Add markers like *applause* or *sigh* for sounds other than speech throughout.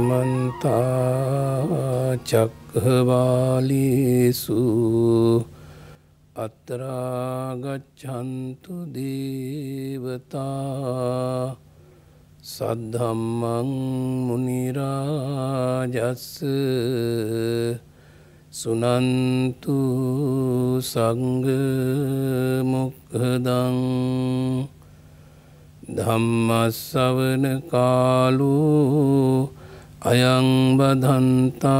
සමන්තා චක්හවාලිසු අත්තරාගච්චන්තු දේවතා සද්ධම්මං මුනිරාජස්ස සුනන්තු සංගමොක්හදං ධම්මස්සවන කාලූ අයංබදන්තා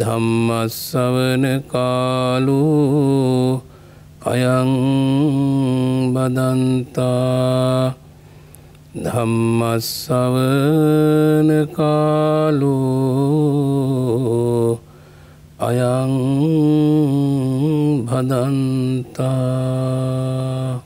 ධම්මස්සවන කාලු අයංබදන්තා ධම්මස්සවන කාලු අයං භදන්තා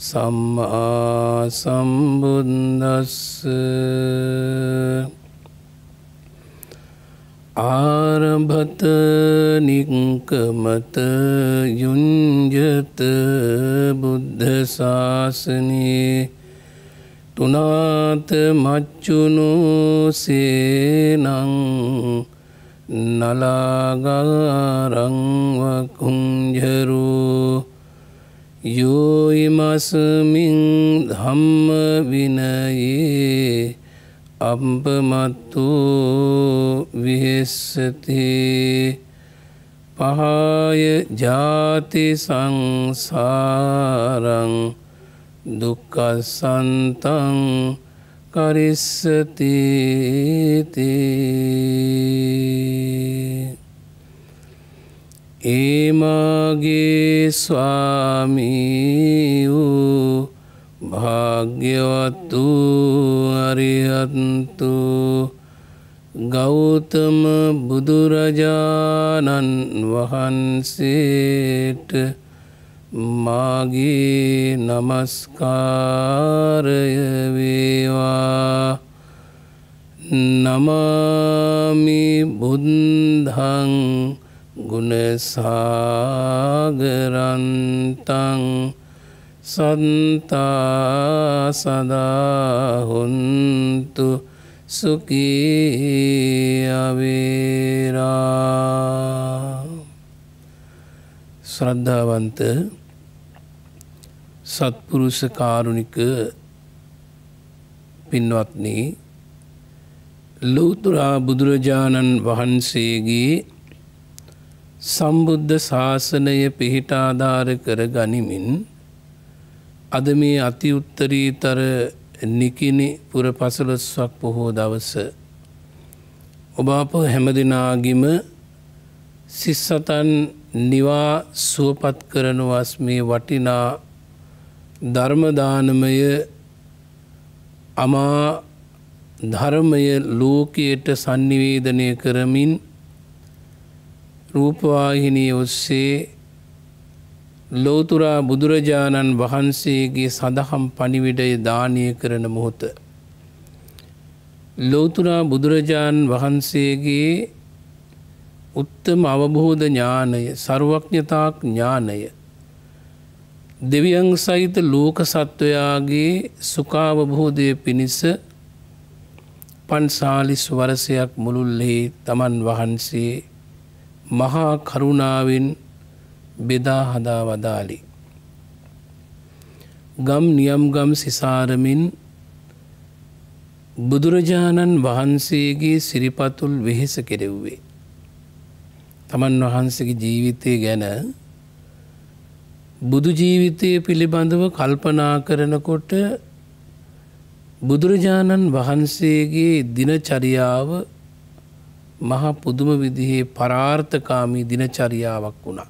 සම්මා සම්බුද්දස්ස ආරභත නිංකමත යුංජත බුද්ධ ශාසනයේ තුනාත මච්චුණු සේනං නලාගාරංවකුංජරූ යෝයිමස්මින් ධම්ම විනයේ අම්පමත්තු විහෙස්සති පහාය ජාති සංසාරං දුක්කසන්තං කරිස්සතිතිී ඒමාගේ ස්වාමී වූ භාග්‍යවත්තු අරිහත්තු ගෞතම බුදුරජාණන් වහන්සේට මාගේ නමස්කාරය වේවා නමාමි බුද්ධන් ගුණසාගරන්තං සන්තා සදාහොන්තු සුකීයවේරා ශ්‍රද්ධාවන්ත සත්පුරුෂ කාරුණික පින්වත්නී ලෝතුරා බුදුරජාණන් වහන්සේගේ සම්බුද්ධ ශාසනය පිහිට ආධාර කර ගනිමින් අද මේ අතිඋත්තරීතර නිකිනි පුර පසලොස්වක් පොහෝ දවස ඔබ අප හැමදිනාගිම සිස්සතන් නිවා සුවපත් කරනවස් මේ වටිනා ධර්මදානමය අමා ධර්මය ලෝකයට සංනිවේදනය කරමින් රූපවාහිනී ඔස්සේ ලෝතුරා බුදුරජාණන් වහන්සේගේ සඳහම් පනිවිඩය දානය කරන මොහොත. ලෝතුරා බුදුරජාණන් වහන්සේගේ උත්තම අවබෝධ ඥානය සරුවක්ඥතාක් ඥානය. දෙවියන් සහිත ලෝක සත්වයාගේ සුකාවබෝධය පිණිස පන්සාලිස් වරසයක් මුළුල්ලේ තමන් වහන්සේ මහා කරුණාවෙන් බෙදා හදා වදාලි. ගම් නියම්ගම් සිසාරමින් බුදුරජාණන් වහන්සේගේ සිරිපතුල් වෙහෙස කෙරෙව්වේ. තමන් වහන්සගේ ජීවිතය ගැන බුදු ජීවිතය පිළිබඳව කල්පනා කරනකොට බුදුරජාණන් වහන්සේගේ දිනචරියාව මහා පුදුම විදිහේ පරාර්ථකාමී දිනචරියාවක් වුණා.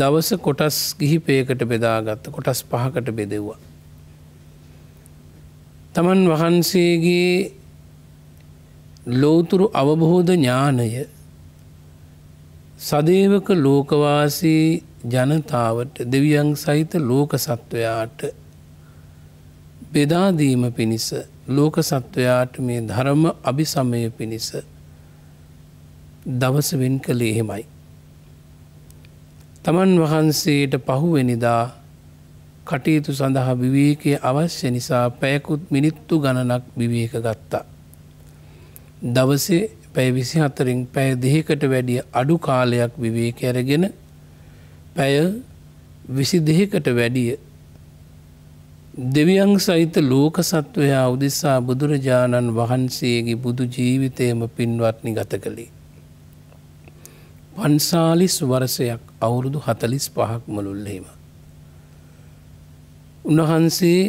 දවස කොටස් ගිහිපයකට බෙදාගත්ත කොටස් පහකට බෙදෙව්වා. තමන් වහන්සේගේ ලෝතුරු අවබෝධ ඥානය සදේවක ලෝකවාසී ජනතාවට දෙවියන් සහිත ලෝක සත්වයාට බෙදාදීම පිණිස ලෝක සත්වයාට මේ ධරම අභිසමය පිණිස දවස වෙන් කළේ එහෙමයි. තමන් වහන්සේට පහුවෙනිදා කටයුතු සඳහා විවේකය අවශ්‍ය නිසා පැයකුත් මිනිත්තු ගණනක් විවේක ගත්තා. දවසේ පැය විසි හතරින් පැය දෙහකට වැඩිය අඩු කාලයක් විවේක ඇරගෙන පැය විසි දෙහකට වැඩිය දෙවියන් සහිත ලෝක සත්වයා උදෙසා බුදුරජාණන් වහන්සේගේ බුදු ජීවිතයම පින්වත්නි ගත කළේ. පන්සාලිස් වරසයක් අවුරුදු හතලිස් පහක් මළුල්ලේම. උන්වහන්සේ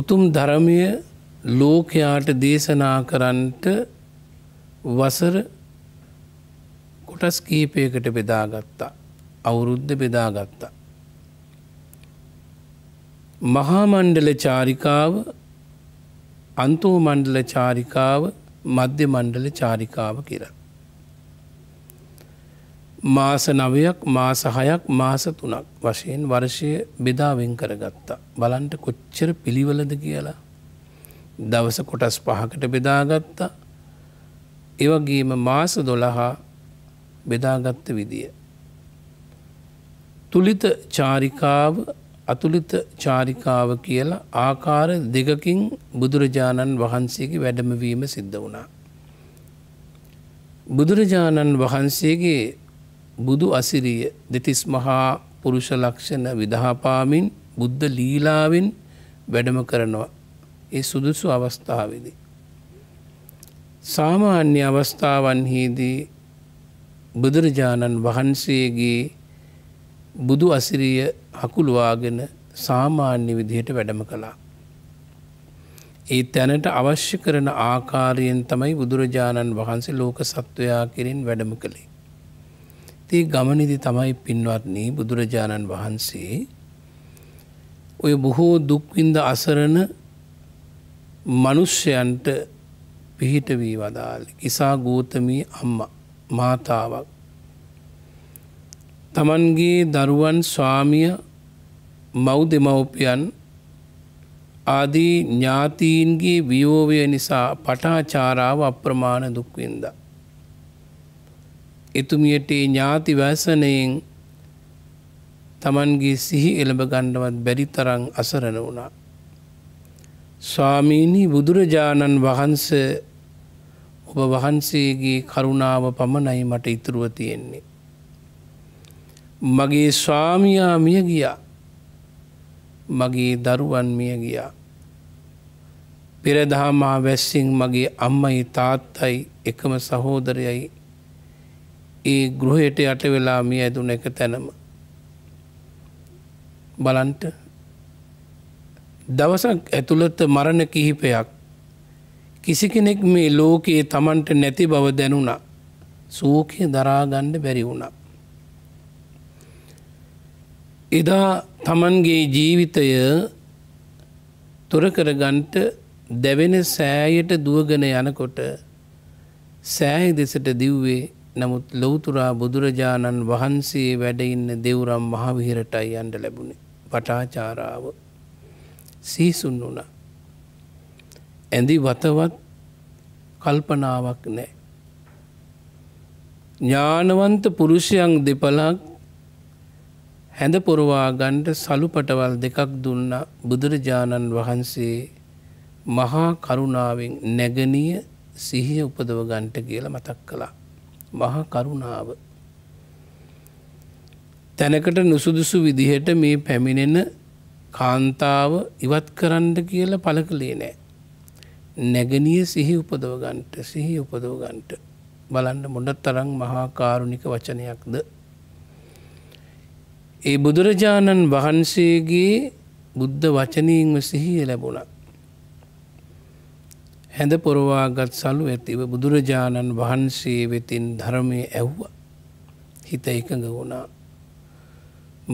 උතුම් ධරමය ලෝකයාට දේශනා කරන්ට වසර කොටස් කීපයකට බෙදාගත්තා. අවුරුද්ධ බෙදාගත්තා. මහාමණ්ඩල චාරිකාව අන්තෝ මණ්ඩල චාරිකාව මධ්‍ය මණ්ඩල චාරිකාව කියලා. මාස නවයක් මාසහයක් මාස තුනක් වශයෙන් වර්ෂය බෙදාවෙන් කරගත්තා. බලන්ට කොච්චර පිළිවලද කියලා. දවස කොටස් පහකට බෙදාගත්තා එවගේම මාස දොළහා බෙදාගත්ත විදිය. තුළිත චාරිකාව අතුළිත චාරිකාව කියලා ආකාර දෙකකින් බුදුරජාණන් වහන්සේගේ වැඩමවීම සිද්ධ වුණා. බුදුරජාණන් වහන්සේගේ බුදු අසිරිය දෙතිස් මහා පුරුෂ ලක්ෂණ විදහාපාමින් බුද්ධ ලීලාවෙන් වැඩම කරනවා. ඒ සුදුසු අවස්ථාවදී. සාමාන්‍ය අවස්ථාවන්හිදී බුදුරජාණන් වහන්සේගේ බුදු අසිරිය හකුළුවාගෙන සාමාන්‍ය විදිහට වැඩම කළා. ඒ තැනට අවශ්‍ය කරන ආකාරයෙන් තමයි බුදුරජාණන් වහන්සේ ලෝක සත්වයා කෙරෙන් වැඩම කළේ. තේ ගමනිදි තමයි පින්වත්න්නේ බුදුරජාණන් වහන්සේ ඔය බොහෝ දුක්වින්ද අසරණ මනුෂ්‍යයන්ට පිහිටවී වදාළ කිසා ගෝතමී අම්ම මාතාවක් තමන්ගේ දරුවන් ස්වාමිය මව් දෙමවපියන් ආදී ඥාතීන්ගේ වියෝවය නිසා පටාචාරාව අප්‍රමාණ දුක්වින්ද. එතුමියට ඥාති වැසනයෙන් තමන්ගේ සිහි එළඹ ගණ්ඩවත් බැරි තරං අසරණ වුණා. ස්වාමීණී බුදුරජාණන් වහන්ස ඔබ වහන්සේගේ කරුණාව පමණයි මට ඉතුරුව තියෙන්නේ. මගේ ස්වාමයා මිය ගියා මගේ දරුවන් මිය ගියා. පෙරදාමා වැස්සිං මගේ අම්මයි තාත්තයි එකම සහෝදරයයි ඒ ගෘහයට යට වෙලා මිය ඇදුන එක තැනම. බලන්ට දවසක් ඇතුළත මරණ කිහිපයක් කිසි කෙනෙක් මේ ලෝකයේ තමන්ට නැති බව දැනුණා සූකය දරාගණ්ඩ බැරි වුණා. එදා තමන්ගේ ජීවිතය තුරකරගන්ට දැවෙන සෑයට දුවගෙන යනකොට සෑහි දෙසට දිව්වේ නමුත් ලොවතුරා බුදුරජාණන් වහන්සේ වැඩඉන්න දෙවුරම් මහවිහිරටයි අන්ඩ ලැබුණේ පටාචාරාව සීසුන් වුණ. ඇඳි වතවත් කල්පනාවක් නෑ. ඥානවන්ත පුරුෂයන් දෙපලක් හැඳ පොරවා ගණ්ඩ සළුපටවල් දෙකක් දුන්න බුදුරජාණන් වහන්සේ මහා කරුණාවෙන් නැගනීය සිහිය උපදව ගන්ට කියල මතක් කළා. මහා කරුණාව. තැනකට නුසුදුසු විදිහට මේ පැමිණෙන කාන්තාව ඉවත් කරන්න කියල පල කළේ නෑ. නැගනිය සිහි උපදව ගන්ට සිහි උපදව ගන්ට බලන්න මොඩත් තරං මහාකාරුණික වචනයක්ද ඒ බුදුරජාණන් වහන්සේගේ බුද්ධ වචනීන්ම සිහිය ලැබුණ. හැඳ පොරවාගත් සලු ඇතිව බුදුරජාණන් වහන්සේ වෙතින් ධර්මය ඇව්ව හිත එකඟ වුණා.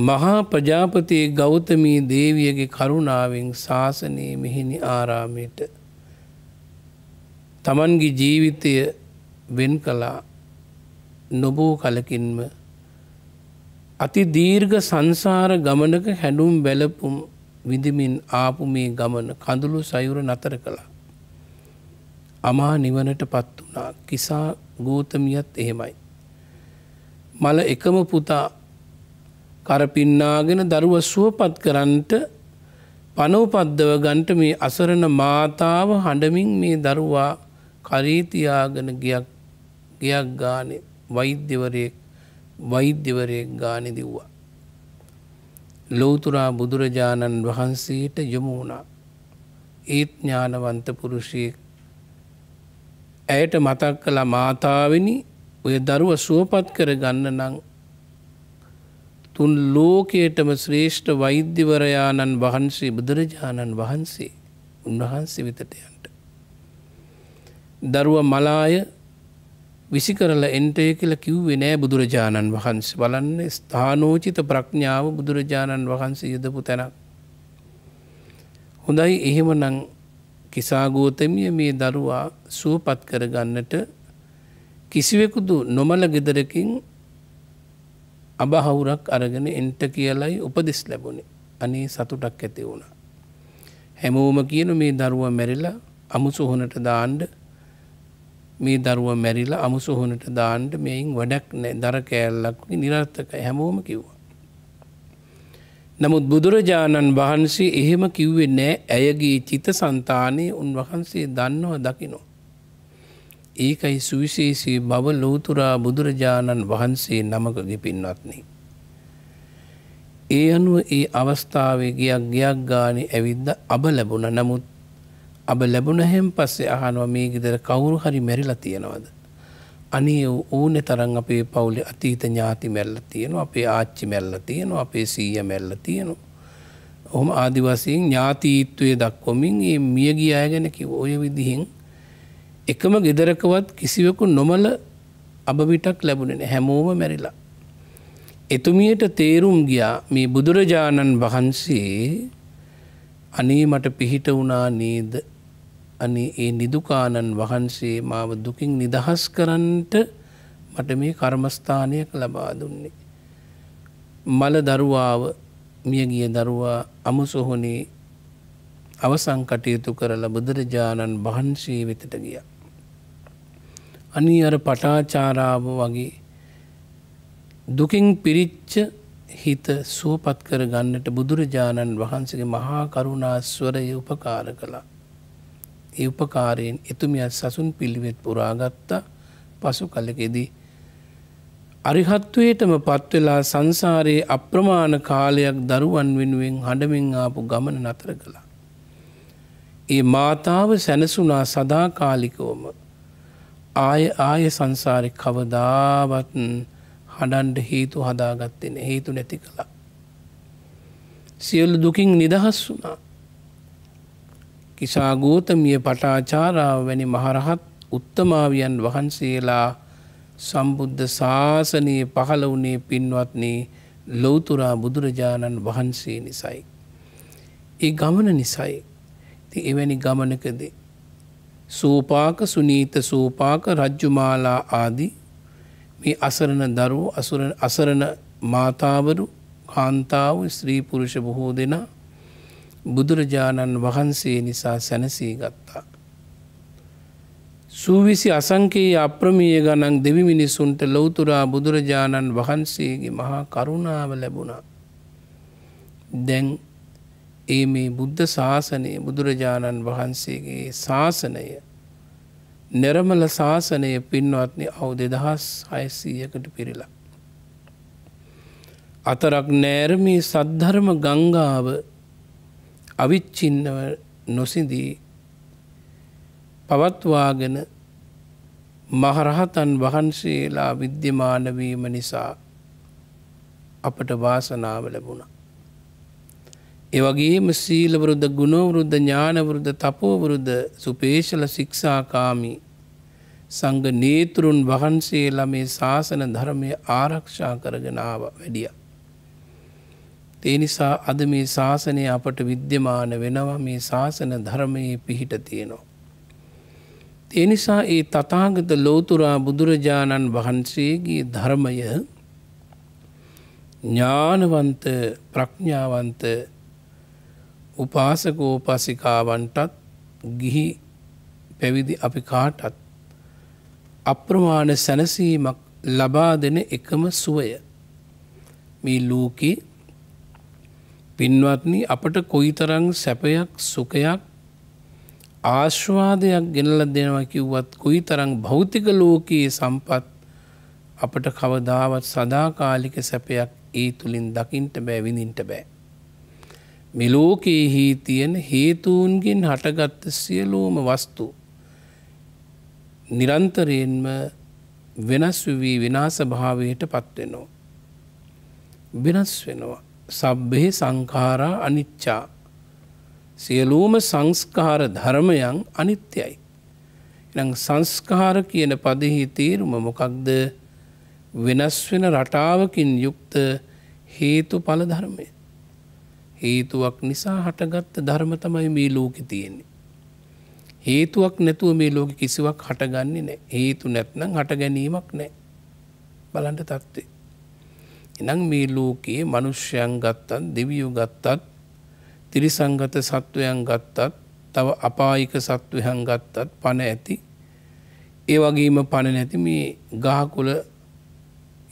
මහා ප්‍රජාපතියේ ගෞතමී දේවියගේ කරුණාවෙන් ශාසනයේ මෙහිනි ආරාමයට තමන්ගේ ජීවිතය වෙන් කලා නොබෝ කලකින්ම අති දීර්ඝ සංසාර ගමනක හැඩුම් බැලපුම් විඳමින් ආපු මේ ගමන කඳුළු සයුර නතර කළා. අමා නිවනට පත් වනා කිසා ගෝතමියත් එහෙමයි. මල එකම පුතා කරපින්නාගෙන දරුව සුවපත් කරන්නට පනෝපද්දව ගන්ට මේ අසරණ මාතාව හඬමින් මේ දරුවා කරීතියාගෙන ගයක් ගානේ වෛද්‍යවරයෙක් වෛද්‍යවරයෙක් ගානෙ දිව්වා. ලෝතුරා බුදුරජාණන් වහන්සේට යොමු වුණා. ඒත් ඥානවන්ත පුරුෂයෙක් ඇයට මතක් කළ මාතාවනි ඔය දරුව සුවපත් කර ගන්න නං තුන් ලෝකයටම ශ්‍රේෂ්ඨ වෛද්‍යවරයාණන් වහන්සේ බුදුරජාණන් වහන්සේ උන්වහන්සේ විතටයන්ට. දරුව මලාය විසි කරල එන්ටය කියල කිව්වේ නෑ බුදුරජාණන් වහන්සේ බලන්න ස්ථානෝචිත ප්‍රඥාව බුදුරජාණන් වහන්සේ යදපු තැනක්. හොඳයි එහෙමනං කිසාගෝතමිය මේ දරුවා සුවපත් කරගන්නට කිසිවෙකුදු නොමල ගෙදරකින් අබහවුරක් අරගෙන එන්ට කියලයි උපදෙස් ලැබුණේ අනේ සතුටක් ඇති වුණ. හැමෝම කියන මේ දරුව මැරිලා අමුසුහොනට දාන්ඩ මේ දරුව මැරිලා අමුසොහොනට දාන්ට මෙයින් වැඩක් නෑ දර කෑල්ලක් නිරර්ථක හැමෝම කිව්වා. නමුත් බුදුරජාණන් වහන්සේ එහෙම කිව්වෙ නෑ ඇයගේ චිත සන්තානයේ උන්වහන්සේ දන්නව දකිනෝ. ඒකයි සුවිශේෂී බව ලෝතුරා බුදුරජාණන් වහන්සේ නමකගේ පින්වත්න්නේ. ඒ අනුව ඒ අවස්ථාවේ ගියක් ගයක් ගානේ ඇවිද්ද අබ ලැබුණ නමුත් අප ලැබුණහෙම් පස්සේ අහනවා මේ ගෙදර කවුරු හරි මැරිලා තියෙනවද. අනේ ඕනෙ තරන් අපේ පවුලි අතීත ඥාති මැල්ල තියෙන අපේ ආච්චි මැල්ල තියෙන අපේ සීය මැල්ල තියෙනු. ඔහොම ආදිවසයෙන් ඥාතීත්වය දක්කොමින් ඒ මියගිය අයගැනකි ඔය විදිහෙන් එකම ගෙදරකවත් කිසිවකු නොමල අභවිටක් ලැබුණෙන හැමෝම මැරිලා. එතුමියට තේරුම් ගියා මේ බුදුරජාණන් වහන්සේ අනේ මට පිහිට වුණා නේද අනි ඒ නිදුකාණන් වහන්සේ මාව දුකින් නිදහස් කරන්නට මට මේ කර්මස්ථානයක් ලබා දුන්නේ. මල දරුවාව මියගිය දරුවා අමුසොහොනේ අවසං කටයුතු කරලා බුදුරජාණන් වහන්සේ වෙතට ගිය. අනි අර පටාචාරාව වගේ දුකින් පිරිච්ච හිත සුවපත් කර ගන්නට බුදුරජාණන් වහන්සගේ මහා කරුණාස්වරය උපකාර කළා. ඒ උපකාරයෙන් එතුමියත් සසුන් පිළිවෙත් පුරාගත්තා පසු කලකෙදී. අරිහත්වයටම පත්වෙලා සංසාරයේ අප්‍රමාණ කාලයක් දරුවන් වෙනුවෙන් හඬමින් ආපු ගමන නතර කළා. ඒ මාතාව සැනසුනා සදාකාලිකෝම ආය ආය සංසාරය කවදාවත් හඩන්ඩ හේතු හදාගත්තෙන හේතු නැති කළා. සියල්ලු දුකින් නිදහස් වුනා කිසා ගෝතමිය පටාචාරාව වැනි මහරහත් උත්තමාවියන් වහන්සේලා සම්බුද්ධ ශාසනයේ පහළ වුණේ පින්වත්නේ ලොවතුරා බුදුරජාණන් වහන්සේ නිසයි. ඒ ගමන නිසයි එවැනි ගමනකද. සූපාක සුනීත සූපාක රජ්ජුමාලා ආදී මේ අසරණ දරුව අසරණ මාතාවරු කාන්තාව ස්ත්‍රීපුරුෂ බොහෝ දෙනා බුදුරජාණන් වහන්සේ නිසා සැනසී ගත්තා. සූවිසි අසංකයේ අප්‍රමීය ගණන් දෙවි මිනිසුන්ට ලොවතුරා බුදුරජාණන් වහන්සේගේ මහා කරුණාව ලැබුණා. දැන් ඒ මේ බුද්ධ ශාසනය බුදුරජාණන් වහන්සේගේ ශාසනය නිරමල ශාසනය පින්වත්නි අවු දෙදහස් අයසීයකට පිරිලා. අතරක් නෑරමී සද්ධර්ම ගංගාව අවිච්චින්නව නොසිදී පවත්වාගෙන මහරහතන් වහන්සේලා විද්‍යමානවීම නිසා අපට වාසනාව ලැබුණ. එවගේම සීලවරුද්ධ ගුණවරුද්ධ ඥානවරුද්ධ තපෝවරුද්ධ සුපේශල ශික්ෂාකාමි සංග නේතුරුන් වහන්සේලා මේ ශාසන ධර්මය ආරක්ෂා කරගෙනාව වැඩියා. ඒ නිසා අද මේ ශාසනය අපට විද්‍යමාන වෙනවා මේ ශාසන ධර්මයේ පිහිට තියෙනවා. ඒ නිසා ඒ තතාගත ලෝතුරා බුදුරජාණන් වහන්සේගේ ධර්මය ඥානවන්ත ප්‍රඥාවන්ත උපාසකෝපසිකාවන්ටත් ගිහි පැවිදි අපි කාටත් අප්‍රමාණ සැනසීමක් ලබා දෙන එකම සුවය මේ ලෝකේ පින්වත්නි අපට කොයිතරං සැපයක් සුකයක් ආශ්වාදයක් ගෙනල දෙනවා කිව්වත් කොයි තරං භෞතික ලෝකයේ සම්පත් අපට කවදාවත් සදාකාලික සැපයක් ඒ තුළින් දකිින්ට බෑවිඳින්ට බෑ. මෙලෝකයෙහි තියෙන හේතුවන්ගෙන් හටගත්ත සියලෝම වස්තු. නිරන්තරයෙන්ම වෙනස් වී විනාසභාවයට පත්වෙනවා. වෙනස් වෙනවා. සබ්බෙහි සංකාරා අනිච්චා. සියලූම සංස්කාර ධර්මයන් අනිත්‍යයි. එනම් සංස්කාර කියන පදෙහි තේරුම මොකක්ද වෙනස් වෙන රටාවකින් යුක්ත හේතු පල ධර්මය. හේතුවක් නිසා හටගත්ත ධර්ම තමයි මේ ලෝකෙ තියෙන්නේ. හේතුවක් නැතුව මේ ලෝක කිසිවක් හටගන්නේ නෑ හේතු නැත්නම් හට ගැනීමක් නෑ බලන්ට තත්ත්වේ. එනම් මේ ලෝකයේ මනුෂ්‍යයන් ගත්තත් දෙවියු ගත්තත් තිරිසංගත සත්වයන් ගත්තත් තව අපායික සත්වයන් ගත්තත් පණ ඇති ඒ වගේම පණ නැති මේ ගාකුල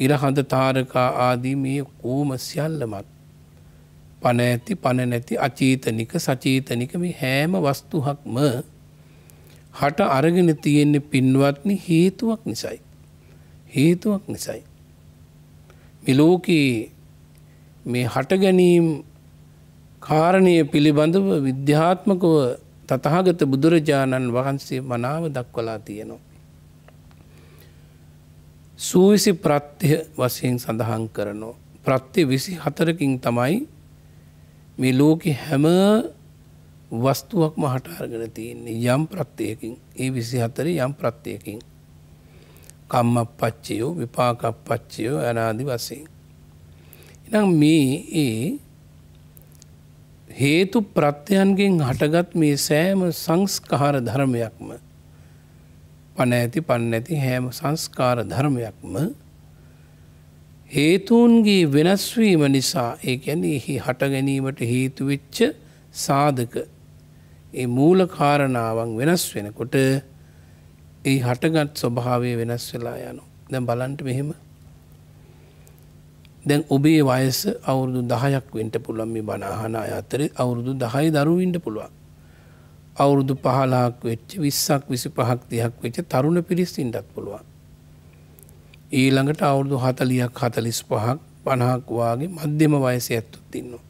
ඉරහඳ තාරකා ආදී මේ කූම සියල්ලමත් පණ ඇති පණ නැති අචීතනික සචීතනික මේ හෑම වස්තුහක්ම හට අරගෙන තියෙන්නේ පින්වත්නි හේතුවක් නිසයි. හේතුවක් නිසයි. මේ ලෝකයේ මේ හට ගැනීම් කාරණය පිළිබඳව විද්‍යාත්මකව තතහාගත බුදුරජාණන් වහන්සේ මනාව දක්වලා තියෙනවා. සූවිසි ප්‍රත්්‍යය වශයෙන් සඳහන් කරනවා. ප්‍රත්්‍ය විසි හතරකින් තමයි මේ ලෝකෙ හැම වස්තුවක්ම හටාර්ගෙන තියන්නේ යම් ප්‍රත්්‍යයකින් ඒ විසි හතර යම් ප්‍රත්්‍යයකින් කම්ම පච්චයෝ විපාකක් පච්චයෝ අනාදි වසයෙන්. එනම් මේ ඒ හේතු ප්‍රත්‍යයන්ගෙන් හටගත් මේ සෑම සංස්කහර ධර්මයක්ම පන ඇති පන්න ඇති හෑම සංස්කාර ධර්මයක්ම හේතුූන්ගේ වෙනස්වීම නිසා ඒ ඇන එහි හටගැනීමට හේතුවෙච්ච සාධක ඒ මූලකාරණාවන් වෙනස් වෙනකොට ඒ හටගත් ස්වභාවය වෙනස් වෙලා යනු. දැන් බලන්ට මෙහෙම දැන් ඔබේ වයස අවුරුදු දහයක් වෙන්ට පුළන් මේ බනාහන අතරේ අවුරුදු දහයි දරුවන්ට පුළුවන්. අවුරුදු පහලාක් වෙච්ච විස්සක් විසි පහක් දෙයක් වෙච්ච තරුණ පිරිස්සින්ටත් පුළුවන්. ඊළඟට අවුරුදු හතලියක් හතලිස් පහක් පණහක් වගේ මධ්‍යම වයස ඇත්තුත් තින්නවා.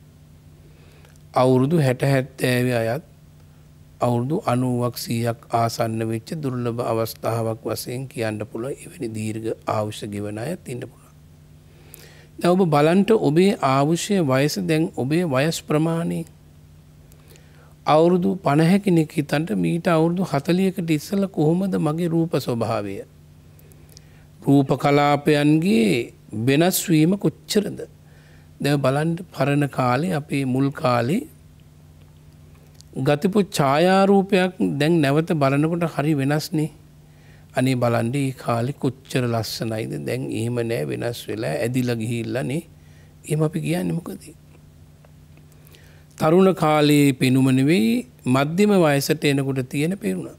අවුරුදු හැට හැත්තෑවේ අයත් අවුරුදු අනුවක් සීයක් ආසන්න වෙච්ච දුර්ලභ අවස්ථාවක් වසයෙන් කියන්න පුළ එවැනි දීර්ඝ ආවුෂ ගෙවන අය තින්න පුළ. දැ ඔබ බලන්ට ඔබේ ආවුෂය වයස දැන් ඔබේ වයස් ප්‍රමාණය අවුරුදු පණහැකිනෙක් හිතන්ට මීට අවුරුදු හතලියකට ඉස්සල කොහොමද මගේ රූප ස්වභාවය. රූප කලාපයන්ගේ වෙනස්වීම කොච්චරද. දැ බලන්ට පරණ කාලේ අපේ මුල් කාලේ ගතපු ඡායාරූපයක් දැන් නැවත බලනකොට හරි වෙනස්නේ අනේ බලන්ඩි කාලෙ කොච්චර ලස්සනයිද දැන් එහෙම නෑ වෙනස් වෙලා ඇදිල ගිහිල්ලනේ එම අපි කියන්න මොකද. තරුණ කාලයේ පෙනුමනවෙයි මධ්‍යම වයසට එනකොට තියෙන පෙරුණ.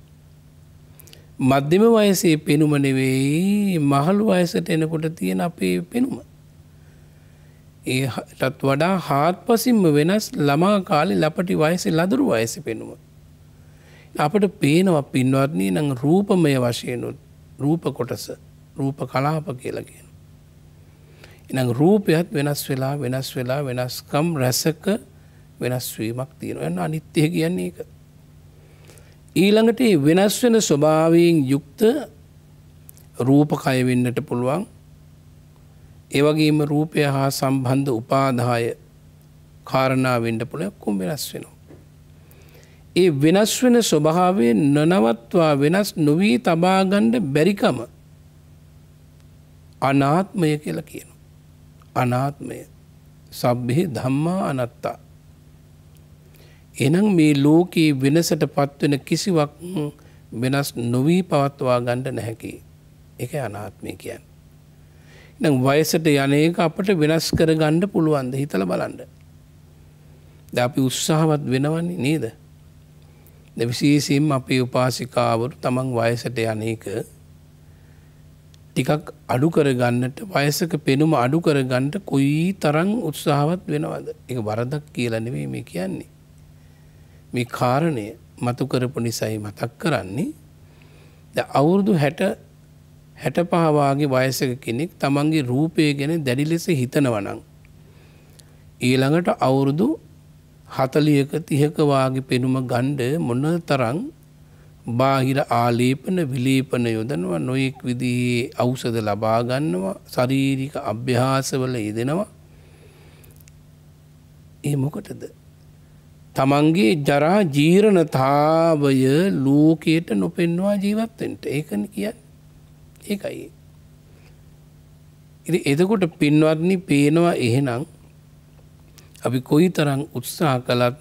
මධ්‍යම වයසේ පෙනුමනෙවෙයි මහළු වයසට එනකොට තියෙන අපේ පෙනුම. ඒටත් වඩා හාත් පසින්ම වෙනස් ළමා කාලෙ ලපටි වයසෙ ලදරු වයස පෙනුම. අපට පේනවා පින්වත්න්නේ නං රූපමය වශයනුත් රූප කොටස රූප කලාප කියලගෙන. එනම් රූපයත් වෙනස් වෙලා වෙනස් වෙලා වෙනස්කම් රැසක වෙනස්වීමක් තියෙනවා එන්න අනිත්‍යය කියන්නේ එක. ඊළඟට වෙනස් වෙන ස්වභාවයෙන් යුක්ත රූපකයවෙන්නට පුළුවන් ඒවගේම රූපය හා සම්බන්ධ උපාදාය කාරණාවෙන්ට පුළයක්කුම් වෙනස් වෙනවා. ඒ වෙනස් වෙන ස්වභාවේ නොනවත්වා වෙනස් නොවී තබාගණ්ඩ බැරිකම අනාත්මය කියලා කියන. අනාත්මය සබ්බෙහි ධම්මා අනත්තා. එනම් මේ ලෝකයේ වෙනසට පත්වෙන කිසිවක් වෙනස් නොවී පවත්වා ගණ්ඩ නැහැකි එක අනාත්මය කියන්න. දැන් වයසට යනඒක අපට වෙනස් කරගණ්ඩ පුළුවන්ද හිතල බලන්ඩ. ද අපි උත්සාහවත් වෙනවන්නේ නේද. දෙවිශේසිම් අපි උපාසිකාවරු තමන් වයසට යනක ටිකක් අඩු කරගන්නට වයසක පෙනුම අඩු කරගන්නට කොයි තරං උත්සාහවත් වෙනවද එක වරදක් කියලනවේ මේ කියන්නේ. මේ කාරණය මතුකරපු නිසයි මතක් කරන්නේ අවුරුදු හැට හැටපහවාගේ වයසක කෙනෙක් තමන්ගේ රූපය ගැන දැඩි ලෙස හිතනවනං. ඊළඟට අවුරුදු හතලියක තිහකවාගේ පෙනුම ගණ්ඩ මොන තරං බාහිර ආලේපන විලේපන යොදනවා නොයෙක් විදිහේ අවසද ලබාගන්නවා ශරීරික අභ්‍යාසවල යෙදෙනවා ඒ මොකටද තමන්ගේ ජරා ජීරණතාවය ලෝකයට නොපෙන්වා ජීවත්තෙන්ට ඒකන කියන්න එකයි. එදකොට පින්වත්නි පේනවා එහෙනම් අපි කොයි තරං උත්සාහ කළත්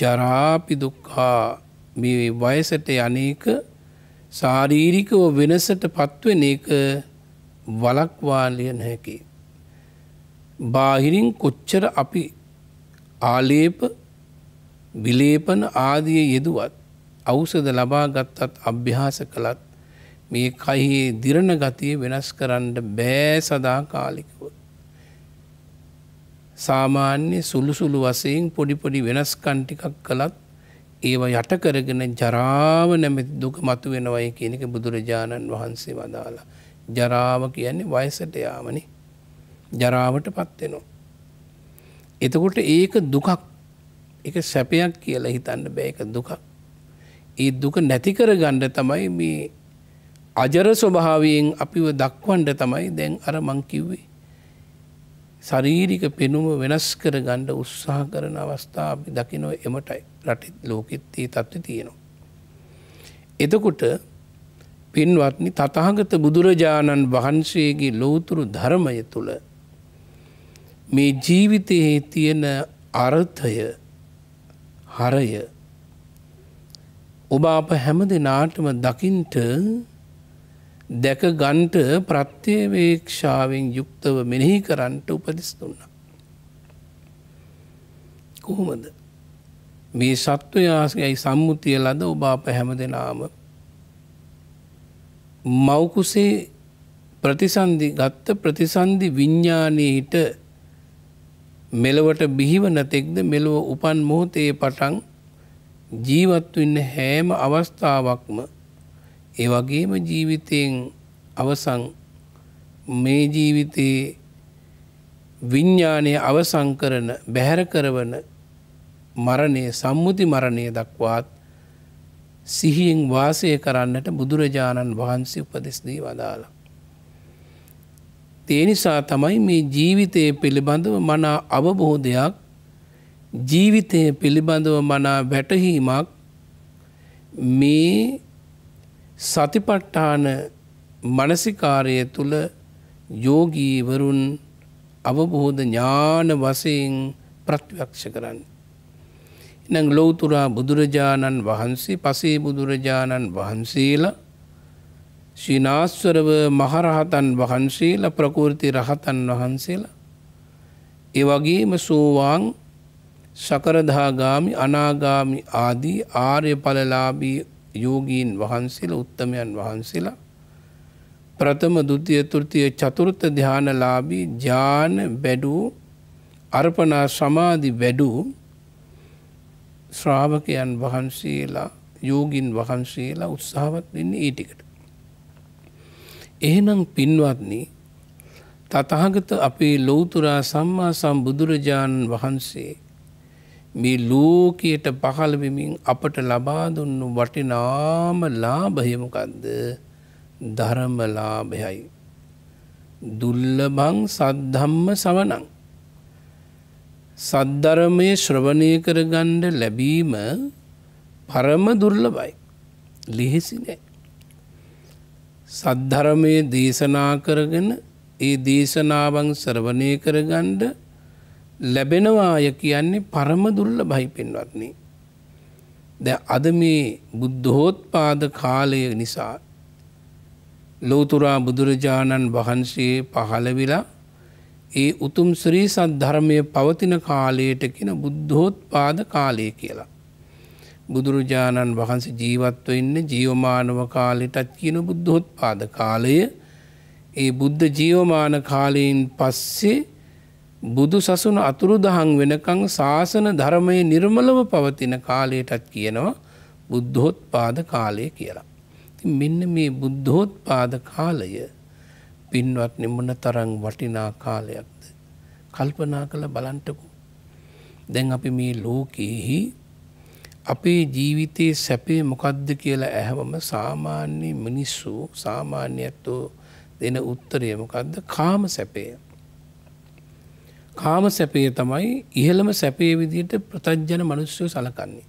ජරාපිදුක්හා මේ වයසට යනක සාරීරිකව වෙනසට පත්වෙන එක වලක්වාලිය නැකි. බාහිරින් කොච්චර අපි ආලේප විලේපන ආදිය යෙදුවත් අවසද ලබා ගත්තත් අභ්‍යාස කළත් මේ කහේ දිරණ ගතිය වෙනස් කරන්න බෑ සදා කාලිකව. සාමාන්‍ය සුළුසුළු වසයෙන් පොඩිපොඩි වෙනස් කන්ටිකක් කළත් ඒව යටකරගෙන ජරාව නැමැති දුක මතු වෙනවයි කියනක බුදුරජාණන් වහන්සේ වදාලා. ජරාව කියන්නේ වයසට යාමනි ජරාවට පත්වෙනවා. එතකොට ඒක දුකක් එක සැපයක් කියලා හිතන්න බෑක දුකක්. ඒ දුක නැතිකර ගණ්ඩ තමයි මේ අජර ස්වභාවයෙන් අපිව දක්වන්ඩ තමයි දැන් අර මංකිව්වේ. ශරීරික පෙනුම වෙනස් කර ගණ්ඩ උත්සාහ කරන අවස්ථා අපි දකිනව එමටයි රටත් ලෝකෙත් ඒ තත්ත්ව තියෙනවා. එතකොට පින්වත්නි තතාගත බුදුරජාණන් වහන්සේගේ ලෝතුරු ධර්මය තුළ මේ ජීවිතයේ තියෙන අර්ථය හරය ඔබ අප හැම දෙනාටම දකිින්ට දැක ගන්ට ප්‍රත්‍යවේක්ෂාවෙන් යුක්තව මෙනෙහි කරන්නට උපදිස් දුන්න. කොහොමද මේ සත්ව යාසයයි සම්මුතිය ලද ඔබාප හැම දෙනාම මවකුසේ ප්‍රතිසන්දි ගත්ත ප්‍රතිසන්දි විඤ්ඥානීට මෙලවට බිහිවන තෙක්ද මෙලොව උපන් මොහොතේ පටන් ජීවත්වන්න හෑම අවස්ථාවක්ම ඒ වගේම ජීවිතයෙන් අවසන් මේ ජීවිතයේ විඤ්ඥානය අවසං කරන බැහැර කරවන මරණය සම්මුති මරණය දක්වාත් සිහියෙන් වාසය කරන්නට බුදුරජාණන් වහන්සේ උපදෙස්දී වදාලා. තේනිසා තමයි මේ ජීවිතය පිළිබඳව මනා අවබෝධයක් ජීවිතය පිළිබඳව මනා වැටහීමක් මේ සතිපට්ඨාන මනසිකාරය තුළ යෝගීවරුන් අවබෝධ ඥාන වසයෙන් ප්‍රත්වක්ෂ කරන්න. එනං ලෝතුරා බුදුරජාණන් වහන්සේ පසේ බුදුරජාණන් වහන්සේල ශිනාස්වරව මහරහතන් වහන්සේල ප්‍රකෘති රහතන් වහන්සේලා. ඒ වගේම සෝවාන් සකරදාගාමි අනාගාමි ආදී ආර්ය පලලාබී යෝගීන් වහන්සේලා උත්තමයන් වහන්සේලා ප්‍රථම දුතිය තෘතිය චතුෘත ධ්‍යානලාබී ජාන බැඩූ අර්පනා සමාධි වැඩූ ශ්‍රාවකයන් වහන්සේලා යෝගින් වහන්සේලා උත්සාහවත් වෙන්න ඊටිකට. එහෙනම් පින්වත්නි තතහගත අපේ ලෝතුරා සම්මා සම් බුදුරජාණන් වහන්සේ මේ ලෝකයට පහළවෙමින් අපට ලබාදුන්නු වටිනාම ලාභයමකක්ද ධරමලාභයයි. දුල්ලබං සද්ධම්ම සවනං. සද්ධරමය ශ්‍රවණය කරගණ්ඩ ලැබීම පරම දුර්ලබයි. ලිහිසිනෑ. සද්ධරමය දේශනා කරගෙන ඒ දේශනාවන් සරවනය කරගණ්ඩ ලැබෙනවාය කියන්නේ පරම දුර්ලභයි පින්වත්නි. දැන් අද මේ බුද්ධෝත්පාද කාලය නිසා ලෝතුරා බුදුරජාණන් වහන්සේ පහළ විලා ඒ උතුම් ශ්‍රී සද්ධර්මය පවතින කාලයට කියන බුද්ධෝත්පාද කාලය කියලා. බුදුරජාණන් වහන්සේ ජීවත්ව ඉන්න ජීවමානව කාලෙටත් කියන බුද්ධෝත්පාද කාලය ඒ බුද්ධ ජීවමාන කාලයෙන් පස්සේ බුදු සසුන අතුරු දහන් වෙනකං ශාසන ධර්මය නිර්මලව පවතින කාලයටත් කියනවා බුද්ධොත් පාද කාලය කියලා. මෙන්න මේ බුද්ධෝත් පාද කාලය පින්වත් නිමුණ තරං වටිනා කාලයක්ද. කල්පනා කළ බලන්ටකු. දැන් අපි මේ ලෝකයෙහි අපේ ජීවිතයේ සැපේ මොකක්ද කියලා ඇහවම සාමාන්‍ය මිනිස්සු සාමාන්‍යත්තෝ දෙන උත්තරය මොකක්ද කාම සැපය. කාම සැපය තමයි ඉහළම සැපේ විදියට ප්‍රතජ්ජන මනුස්සය සලකන්නේ.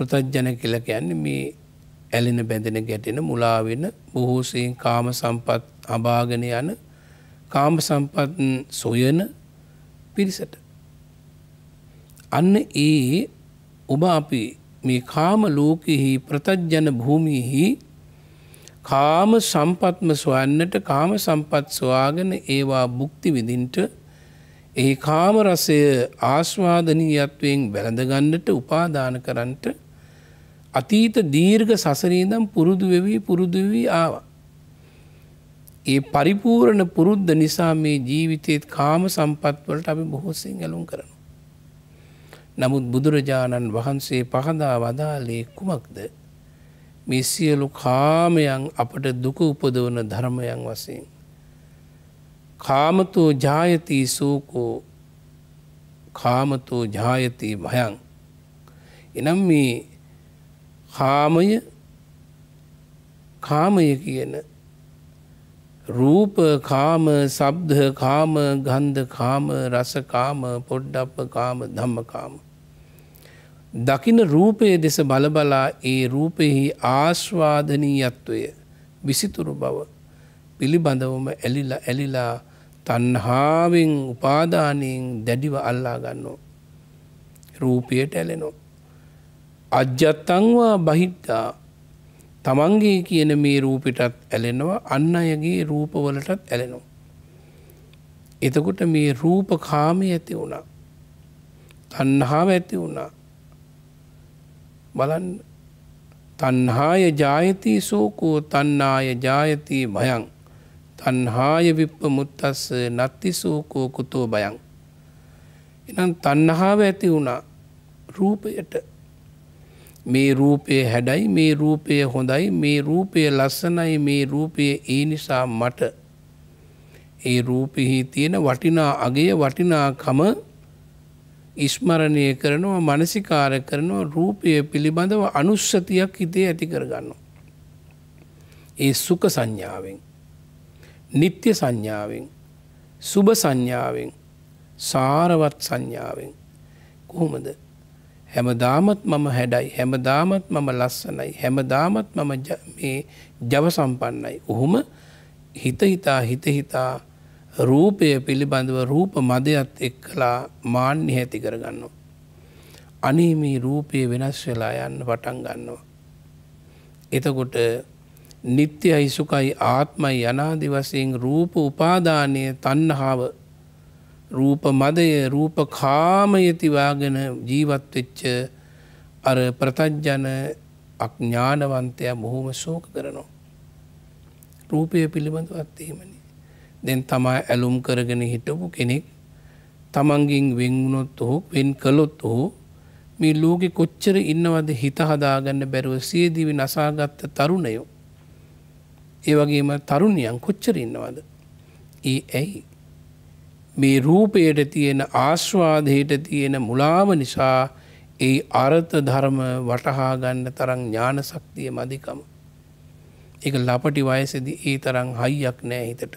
ප්‍රතජ්ජන කියලා ගැන්න මේ ඇලෙන බැඳෙන ගැටෙන මුලාවෙන බොහෝසයෙන් කාම සම්පත් අභාගෙන යන කාම සම්පත් සොයන පිරිසට. අන්න ඒ ඔබ අපි මේ කාම ලෝකෙහි ප්‍රතජ්ජන භූමියහි කාම සම්පත්ම සොයන්නට කාම සම්පත් සොයාගෙන ඒවා බුක්ති විදින්ට ඒ කාමරසය ආශ්වාදනීයත්වයෙන් බැළඳගන්නට උපාදාන කරන්නට අතීත දීර්ඝ සසරීදම් පුරුදු වෙවී පුරුදු වී ආවා. ඒ පරිපූරණ පුරුද්ධ නිසා මේ ජීවිතයත් කාම සම්පත්වලට අපි බොහෝසිෙන් ඇලුම් කරනු. නමුත් බුදුරජාණන් වහන්සේ පහදා වදාලේ කුමක්ද මේ සියලු කාමයන් අපට දුක උපදවන ධර්මයන් වසයෙන්. කාමතෝ ජායති සූකෝ කාමතෝ ජායති භයන්. එනම් මේ කාමය කාමය කියන රූප කාම සබ්ද කාම ගන්ධ කාම රස කාම පොඩ්ඩප්ප කාම ධම්ම කාම දකින රූපය දෙස බලබලා ඒ රූපෙහි ආශ්වාධනීයත්වය විසිතුරු බව පිළිබඳවම ඇලිල ඇලිලා තන්හාාවෙන් උපාධානයෙන් දැඩිව අල්ලා ගන්නෝ. රූපයට ඇලෙනෝ. අජ්ජත්තංවා බහිද්දා තමන්ගේ කියන මේ රූපිටත් ඇලෙනවා අන්න අයගේ රූපවලටත් ඇලෙනවා. එතකොට මේ රූප කාමය ඇති වුණා. තන්හාාව ඇති වුණා. බලන්න තන්හාය ජායති සෝකෝ තන්නාය ජායති බයං තන්හාය විප්ප මුත්තස්ස නත්ති සෝකෝ කුතෝ බයං එනම් තන්නහාාව ඇති වුණා රූපයට මේ රූපය හැඩයි මේ රූපය හොඳයි මේ රූපය ලස්සනයි මේ රූපය ඒ නිසා මට ඒ රූපෙහි තියෙන වටිනා අගේ වටිනාකම ඉස්මරණය කරනවා මනසිකාර කරනවා රූපය පිළිබඳව අනුස්සතියක් හිතේ ඇති කරගන්න. ඒ සුක සංඥාවෙන් නිත්‍ය සංඥාවෙන් සුභ සංඥාවෙන් සාරවත් සංඥාවෙන් කොහොමද හැමදාමත් මම හැඩයි හැමදාමත් මම ලස්සනයි හැමදාමත් මම මේ ජව සම්පන්නයි ඔහොම හිත හිතා හිත හිතා රූපය පිළිබඳව රූප මදයත් එක් කලා මාන්‍ය හැති කරගන්නවා. අනේ මේ රූපය වෙනස් වෙලා යන්න පටන් ගන්නවා. එතකොට නිත්‍ය අයිසුකයි ආත්මයි යනාදි වසයෙන් රූප උපාදානය තන්නහාාව රූප මදය රූප කාමයතිවාගෙන ජීවත්වෙච්ච අර ප්‍රතජ්ජන අඥානවන්තය බොහොම සෝක කරනවා. රූපය පිළිබඳ අත්තීමන. දැන් තමා ඇලුම් කරගෙන හිටපු කෙනෙක් තමන්ගින් වෙන්වුණොත් ඔහු වෙන් කළොත් ඔහු මේ ලෝකෙ කොච්චර ඉන්නවද හිත හදාගන්න බැරුව සියදිවි නසාගත්ත තරුණයෝ. ඒ වගේම තරුණියන් කොච්චර ඉන්නවද. ඒ ඇයි. මේ රූපයට තියෙන ආශ්වාදයට තියෙන මුලාම නිසා ඒ අරථ ධර්ම වටහාගන්න තරං ඥාන සක්තිය මදිකම. එක ලපටි වයසදි ඒ තරං හයියක් නෑ හිතට.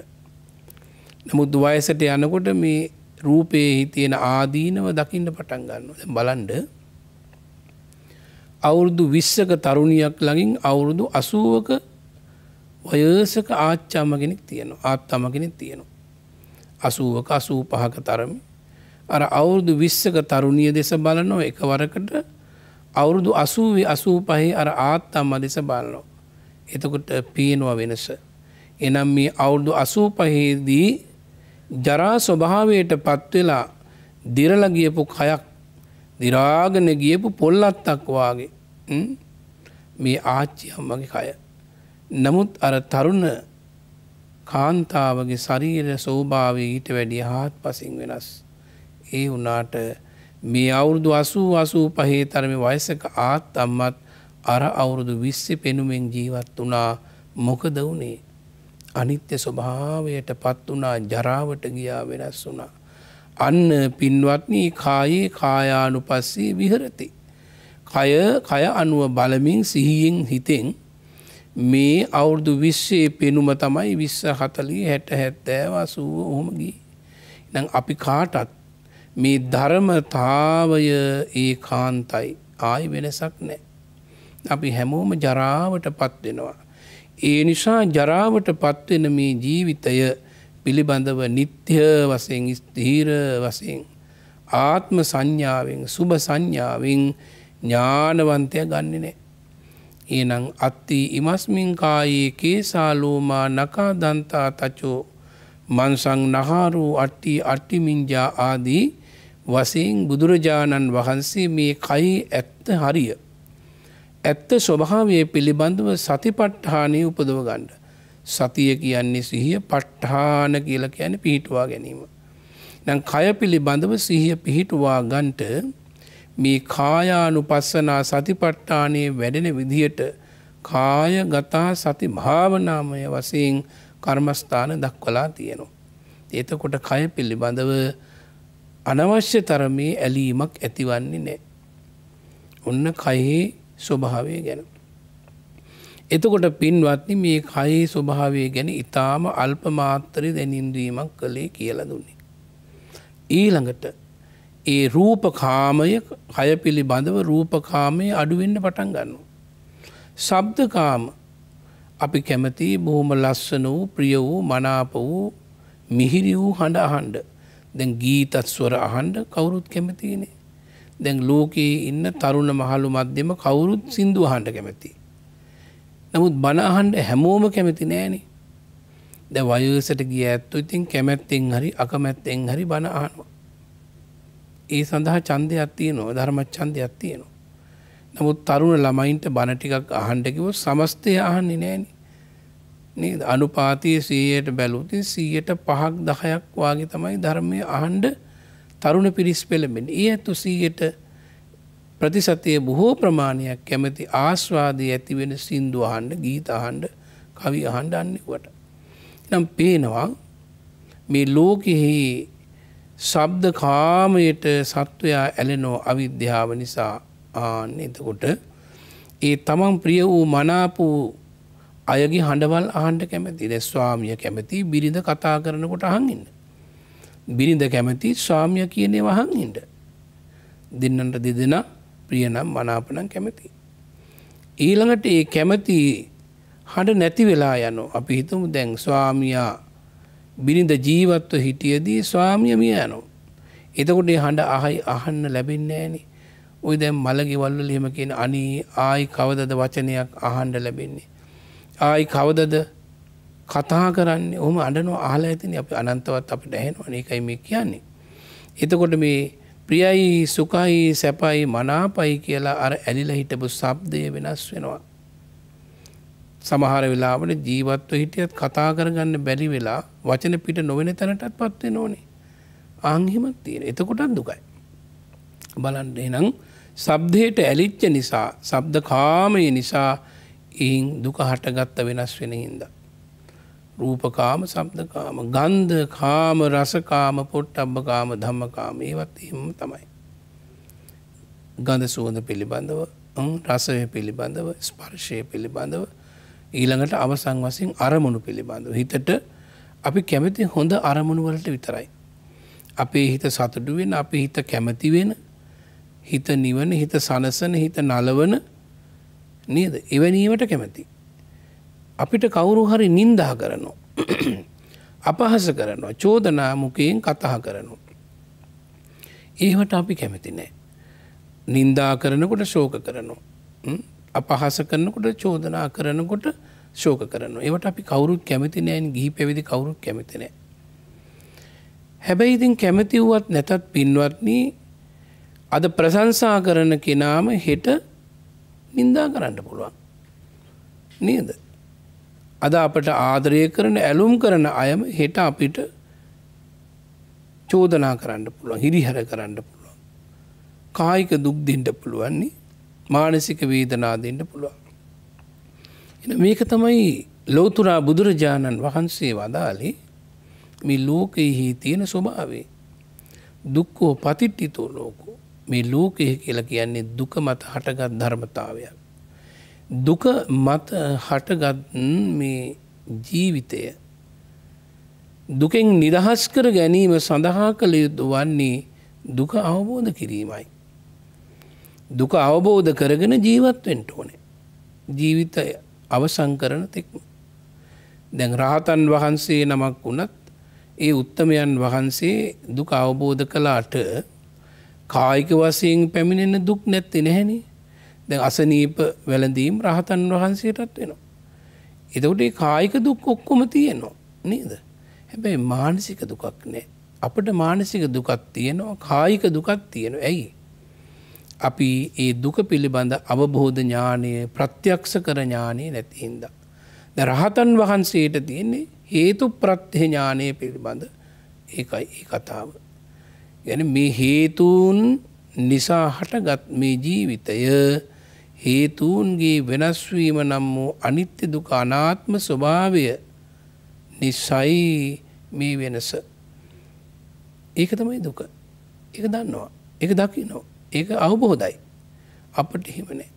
නමුත් වයසට යනකොට මේ රූපයේ තියෙන ආදීනව දකින්න පටන් ගන්න බලන්ඩ අවුරුදු විශ්සක තරුණියක් ළඟින් අවුරුදු අසුවක වයසක ආච්චාමගෙනෙක් තියෙනවා ආත්තමගෙනෙක් තියෙනවා. අසුවක අසූ පහක තරම අර අවුරුදු විශ්සක තරුණිය දෙස බලනෝ එක වරකට අවුරුදු අසූවි අසූ පහහි අර ආත්තම්ම දෙස බලනෝ. එතකොට පේනවා වෙනස. එනම් මේ අවුරුදු අසූ පහේදී ජරා ස්වභාවයට පත්වෙලා දිරලගියපු කයක් දිරාගෙන ගියපු පොල්ලත්තක් වගේ මේ ආච්චි අම්මගේ කය. නමුත් අර තරුණ කාන්තාවගේ ශරීර සෝභාවය ඊට වැඩිය හාත් පසින් වෙනස්. ඒ වනාට මේ අවුරුදු අසූ අසූ පහේ තරම වයසක ආත් අම්මත් අර අවුරුදු විස්සි පෙනුමෙන් ජීවත් වනා මොකද වනේ. අනිත්‍ය ස්වභාවයට පත් වනා ජරාවට ගියා වෙනස් වුණා. අන්න පින්වත්නී කායේ කායානු පස්සේ විහරති. කය කය අනුව බලමින් සිහියෙන් හිතෙන් මේ අවුරුදු විශ්ෂයේ පෙනුම තමයි විශ්ස හතලී හැට හැත්තෑව අසුව ඔහොමගී. නං අපි කාටත් මේ ධර්මතාවය ඒ කාන්තයි ආය වෙනසක් නෑ. අපි හැමෝම ජරාවට පත්වෙනවා. ඒ නිසා ජරාවට පත්වෙන මේ ජීවිතය පිළිබඳව නිත්‍ය වසයෙන් ස්තීර වසයෙන් ආත්ම සංඥාවෙන් සුභ සංඥාවෙන් ඥානවන්තය ගන්නේ නෑ. ඒනං අත්ති ඉමස්මින්කායේ කේසාලෝමා නකා දන්තා තචෝ මන්සං නහාරූ අට්ටි අට්ටිමින්ජා ආදී වසයෙන් බුදුරජාණන් වහන්සේ මේ කයි ඇත්ත හරිය. ඇත්ත ස්වභාවය පිළිබඳව සතිපට්ඨානය උපදව ගණ්ඩ. සතිය කියන්නේ සිහිය පට්ඨාන කියල කියන පිහිටුවා ගැනීම. නම් කය පිළිබඳව සිහිය පිහිටුවා ගන්ට මේ කායානු පස්සනා සතිපට්ඨානයේ වැඩෙන විදිහට කාය ගතා සති භාවනාමය වසයෙන් කර්මස්ථාන දක්වලා තියෙනවා. එතකොට කය පිළිබඳව අනවශ්‍ය තරමේ ඇලීමක් ඇතිවන්නේ නෑ. ඔන්න කයේ ස්වභාවය ගැන. එතකොට පින්වත්නි මේ කයේ ස්වභාවය ගැන ඉතාම අල්පමාත්තරය දැනින්දීමක් කළේ කියලා දුන්නේ. ඊළඟට ඒ රූපකාමය කය පිළිබඳව රූපකාමය අඩුවෙන්න පටන් ගන්න. සබ්දකාම අපි කැමති බොහොම ලස්සන වූ ප්‍රිය වූ මනාප වූ මිහිරි වූ හඬ අහන්ඩ දැන් ගීතත්ස්වර අහන්ඩ කවුරුත් කැමතිනේ දැන් ලෝකයේ ඉන්න තරුණ මහලු මධ්‍යම කවුරුත් සින්දු අහන්ට කැමැති. නමුත් බණහන්ඩ හැමෝම කැමති නෑනේ ද වයසට ගිය ඇත්තු ඉතින් කැමැත්තෙන් හරි අකමැත්තෙන් හරි බණ අහනවා. ඒ සඳහා චන්දය අත්තියනවා ධර්මච්චන්දය අත්තියනවා. නමුත් තරුණ ළමයින්ට බණටිකක් අහන්ඩකිව සමස්තය අහන්නේ නෑන. අනුපාතිය සීයට බැලූතින් සීයට පහක් දහයක් වගේ තමයි ධර්මය අහන්ඩ තරුණ පිරිස් පෙළඹෙන. ඒ ඇතු සීයට ප්‍රතිසතය බොහෝ ප්‍රමාණයක් කැමති ආස්වාදී ඇතිවෙන සින්දු අහන්ඩ ගීත අහන්ඩ කවි අහන්ඩන්නෙකුවට. නම් පේනවා මේ ලෝකෙහි සබ්ද කාමයට සත්වයා ඇලෙනෝ අවිද්‍යාව නිසා ආන්න එතකොට ඒ තමන් ප්‍රිය වූ මනාපූ අයගේ හඬවල් අහන්ට කැමැති දැස්වාමිය කැමැති බිරිඳ කතා කරනකොට හඟන්න. බිරිඳ කැමති ස්වාමිය කියනේ වහන් ඉන්ට. දෙන්නට දෙදෙනා ප්‍රියනම් මනාපනම් කැමති. ඊළඟට ඒ කැමති හඬ නැති වෙලා යනු අපි හිතමු දැන් ස්වාමියා බිරිඳ ජීවත්ව හිටියදී ස්වාමිය මිය යනු. එතකොට හඬ අහයි අහන්න ලැබෙන්නේ ෑනේ ඔය දැම් මළගෙවල්ල හෙම කියෙන අනී ආයි කවදද වචනයක් අහන්ඩ ලැබෙන්නේ. ආයි කවදද කතා කරන්න ඔහම අඩනු ආලා ඇතින අප අනන්තවත් අපට ඇහෙනවා ඒකයි මේ කියන්නේ. එතකොට මේ ප්‍රියයි සුකයි සැපයි මනාපයි කියලා අර ඇලිල හිටපු සබ්දය වෙනස් වෙනවා. සමහර වෙලාවට ජීවත්ව හිටියත් කතා කරගන්න බැරි වෙලා වචන පිට නොවෙන තැනටත් පත්වෙන ඕනේ. ආංහිමත් තියෙන එතකොටත් දුකයි. බලන්න එනම් සබ්දයට ඇලිච්ච නිසා සබ්ද කාමය නිසා ඉන් දුක හටගත්ත වෙනස් වෙන හින්දා. රූපකාම සම්දකාම ගන්ධ කාම රසකාම පොට් අබ්බකාම ධම්මකාම ඒවත් එහෙම තමයි. ගඳ සුවඳ පිළිබඳව රසය පිළිබඳව ස්පර්ශය පිළිබඳව ඊළඟට අවසං වසින් අරමුණු පිළිබඳව. හිතට අපි කැමති හොඳ අරමුණු වලට විතරයි. අපේ හිත සතුටුවෙන් අපි හිත කැමතිවෙන හිත නිවන හිත සනසන හිත නලවන නේද එවැනීමට කැමති. අපිට කවුරු හරි නින්දා කරනවා. අපහස කරනවා චෝදනාමුකයෙන් කතා කරනු. ඒවට අපි කැමති නෑ. නින්දා කරනකොට ශෝක කරනවා. අපහස කරනකොට චෝදනා කරනකොට ශෝක කරනවා. ඒවට අපි කවුරුත් කැමති නෑන් ගිහි පැවිදි කවුරුත් කැමති නෑ. හැබැයි ඉතින් කැමතිවුවත් නැතත් පින්වත්නී අද ප්‍රසංසා කරන කෙනාම හෙට නින්දා කරන්න පුළුවන්. නියද අද අපට ආදරය කරන ඇලුම් කරන අයම හෙට අපිට චෝදනා කරන්න පුළුවන් හිරිහැර කරන්න පුළුවන්. කායික දුක්දින්ට පුළුවන්නේ මානසික වේදනාදෙන්ට පුළුවන්. එ මේක තමයි ලෝතුරා බුදුරජාණන් වහන්සේ වදාලේ මේ ලෝකයෙහි තියෙන ස්වභාවේ. දුක්කෝ පතිට්ටිතෝ ලෝකෝ මේ ලෝකය කියලා කියන්නේ දුක මත හටගත් ධර්මතාවයක්. දුක මත හටගත් මේ ජීවිතය දුකෙන් නිදහස් කර ගැනීම සඳහා කළ යුතු වන්නේ දුක අවබෝධ කිරීමයි. දුක අවබෝධ කරගෙන ජීවත්වෙන්ට ඕනේ. ජීවිතය අවසං කරන තෙක්ම. දැන් රහතන් වහන්සේ නමක් වුණත් ඒ උත්තමයන් වහන්සේ දුක අවබෝධ කලාට කායික වසයෙන් පැමිණෙන දුක් නැත්ති නැහැනේ දැන් අසනීප වැළඳීම් රහතන් වහන්සේටත් වෙනවා. එතකොට ඒ කායික දුක් ඔක්කොම තියෙනවා නේද? හැබැයි මානසික දුකක් නෑ. අපිට මානසික දුකක් තියෙනවා, කායික දුකක් තියෙනවා. ඇයි? අපි ඒ දුක පිළිබඳ අවබෝධ ඥානය, ප්‍රත්‍යක්ෂ කර ඥානය නැති හින්දා. දැන් රහතන් වහන්සේට තියෙන්නේ හේතු ප්‍රත්‍ය ඥානය පිළිබඳ ඒකයි ඒ කතාව. يعني මේ හේතුන් නිසා හටගත් මේ ජීවිතය හේතුූන්ගේ වෙනස්වීම නම් වූ අනිත්‍ය දුක අනාත්ම ස්වභාවය නිසයි මේ වෙනස. ඒක තමයි දුක. එක දන්නවා. එක දකිනෝ. ඒක අවබෝධයි. අපට හිමනෑ.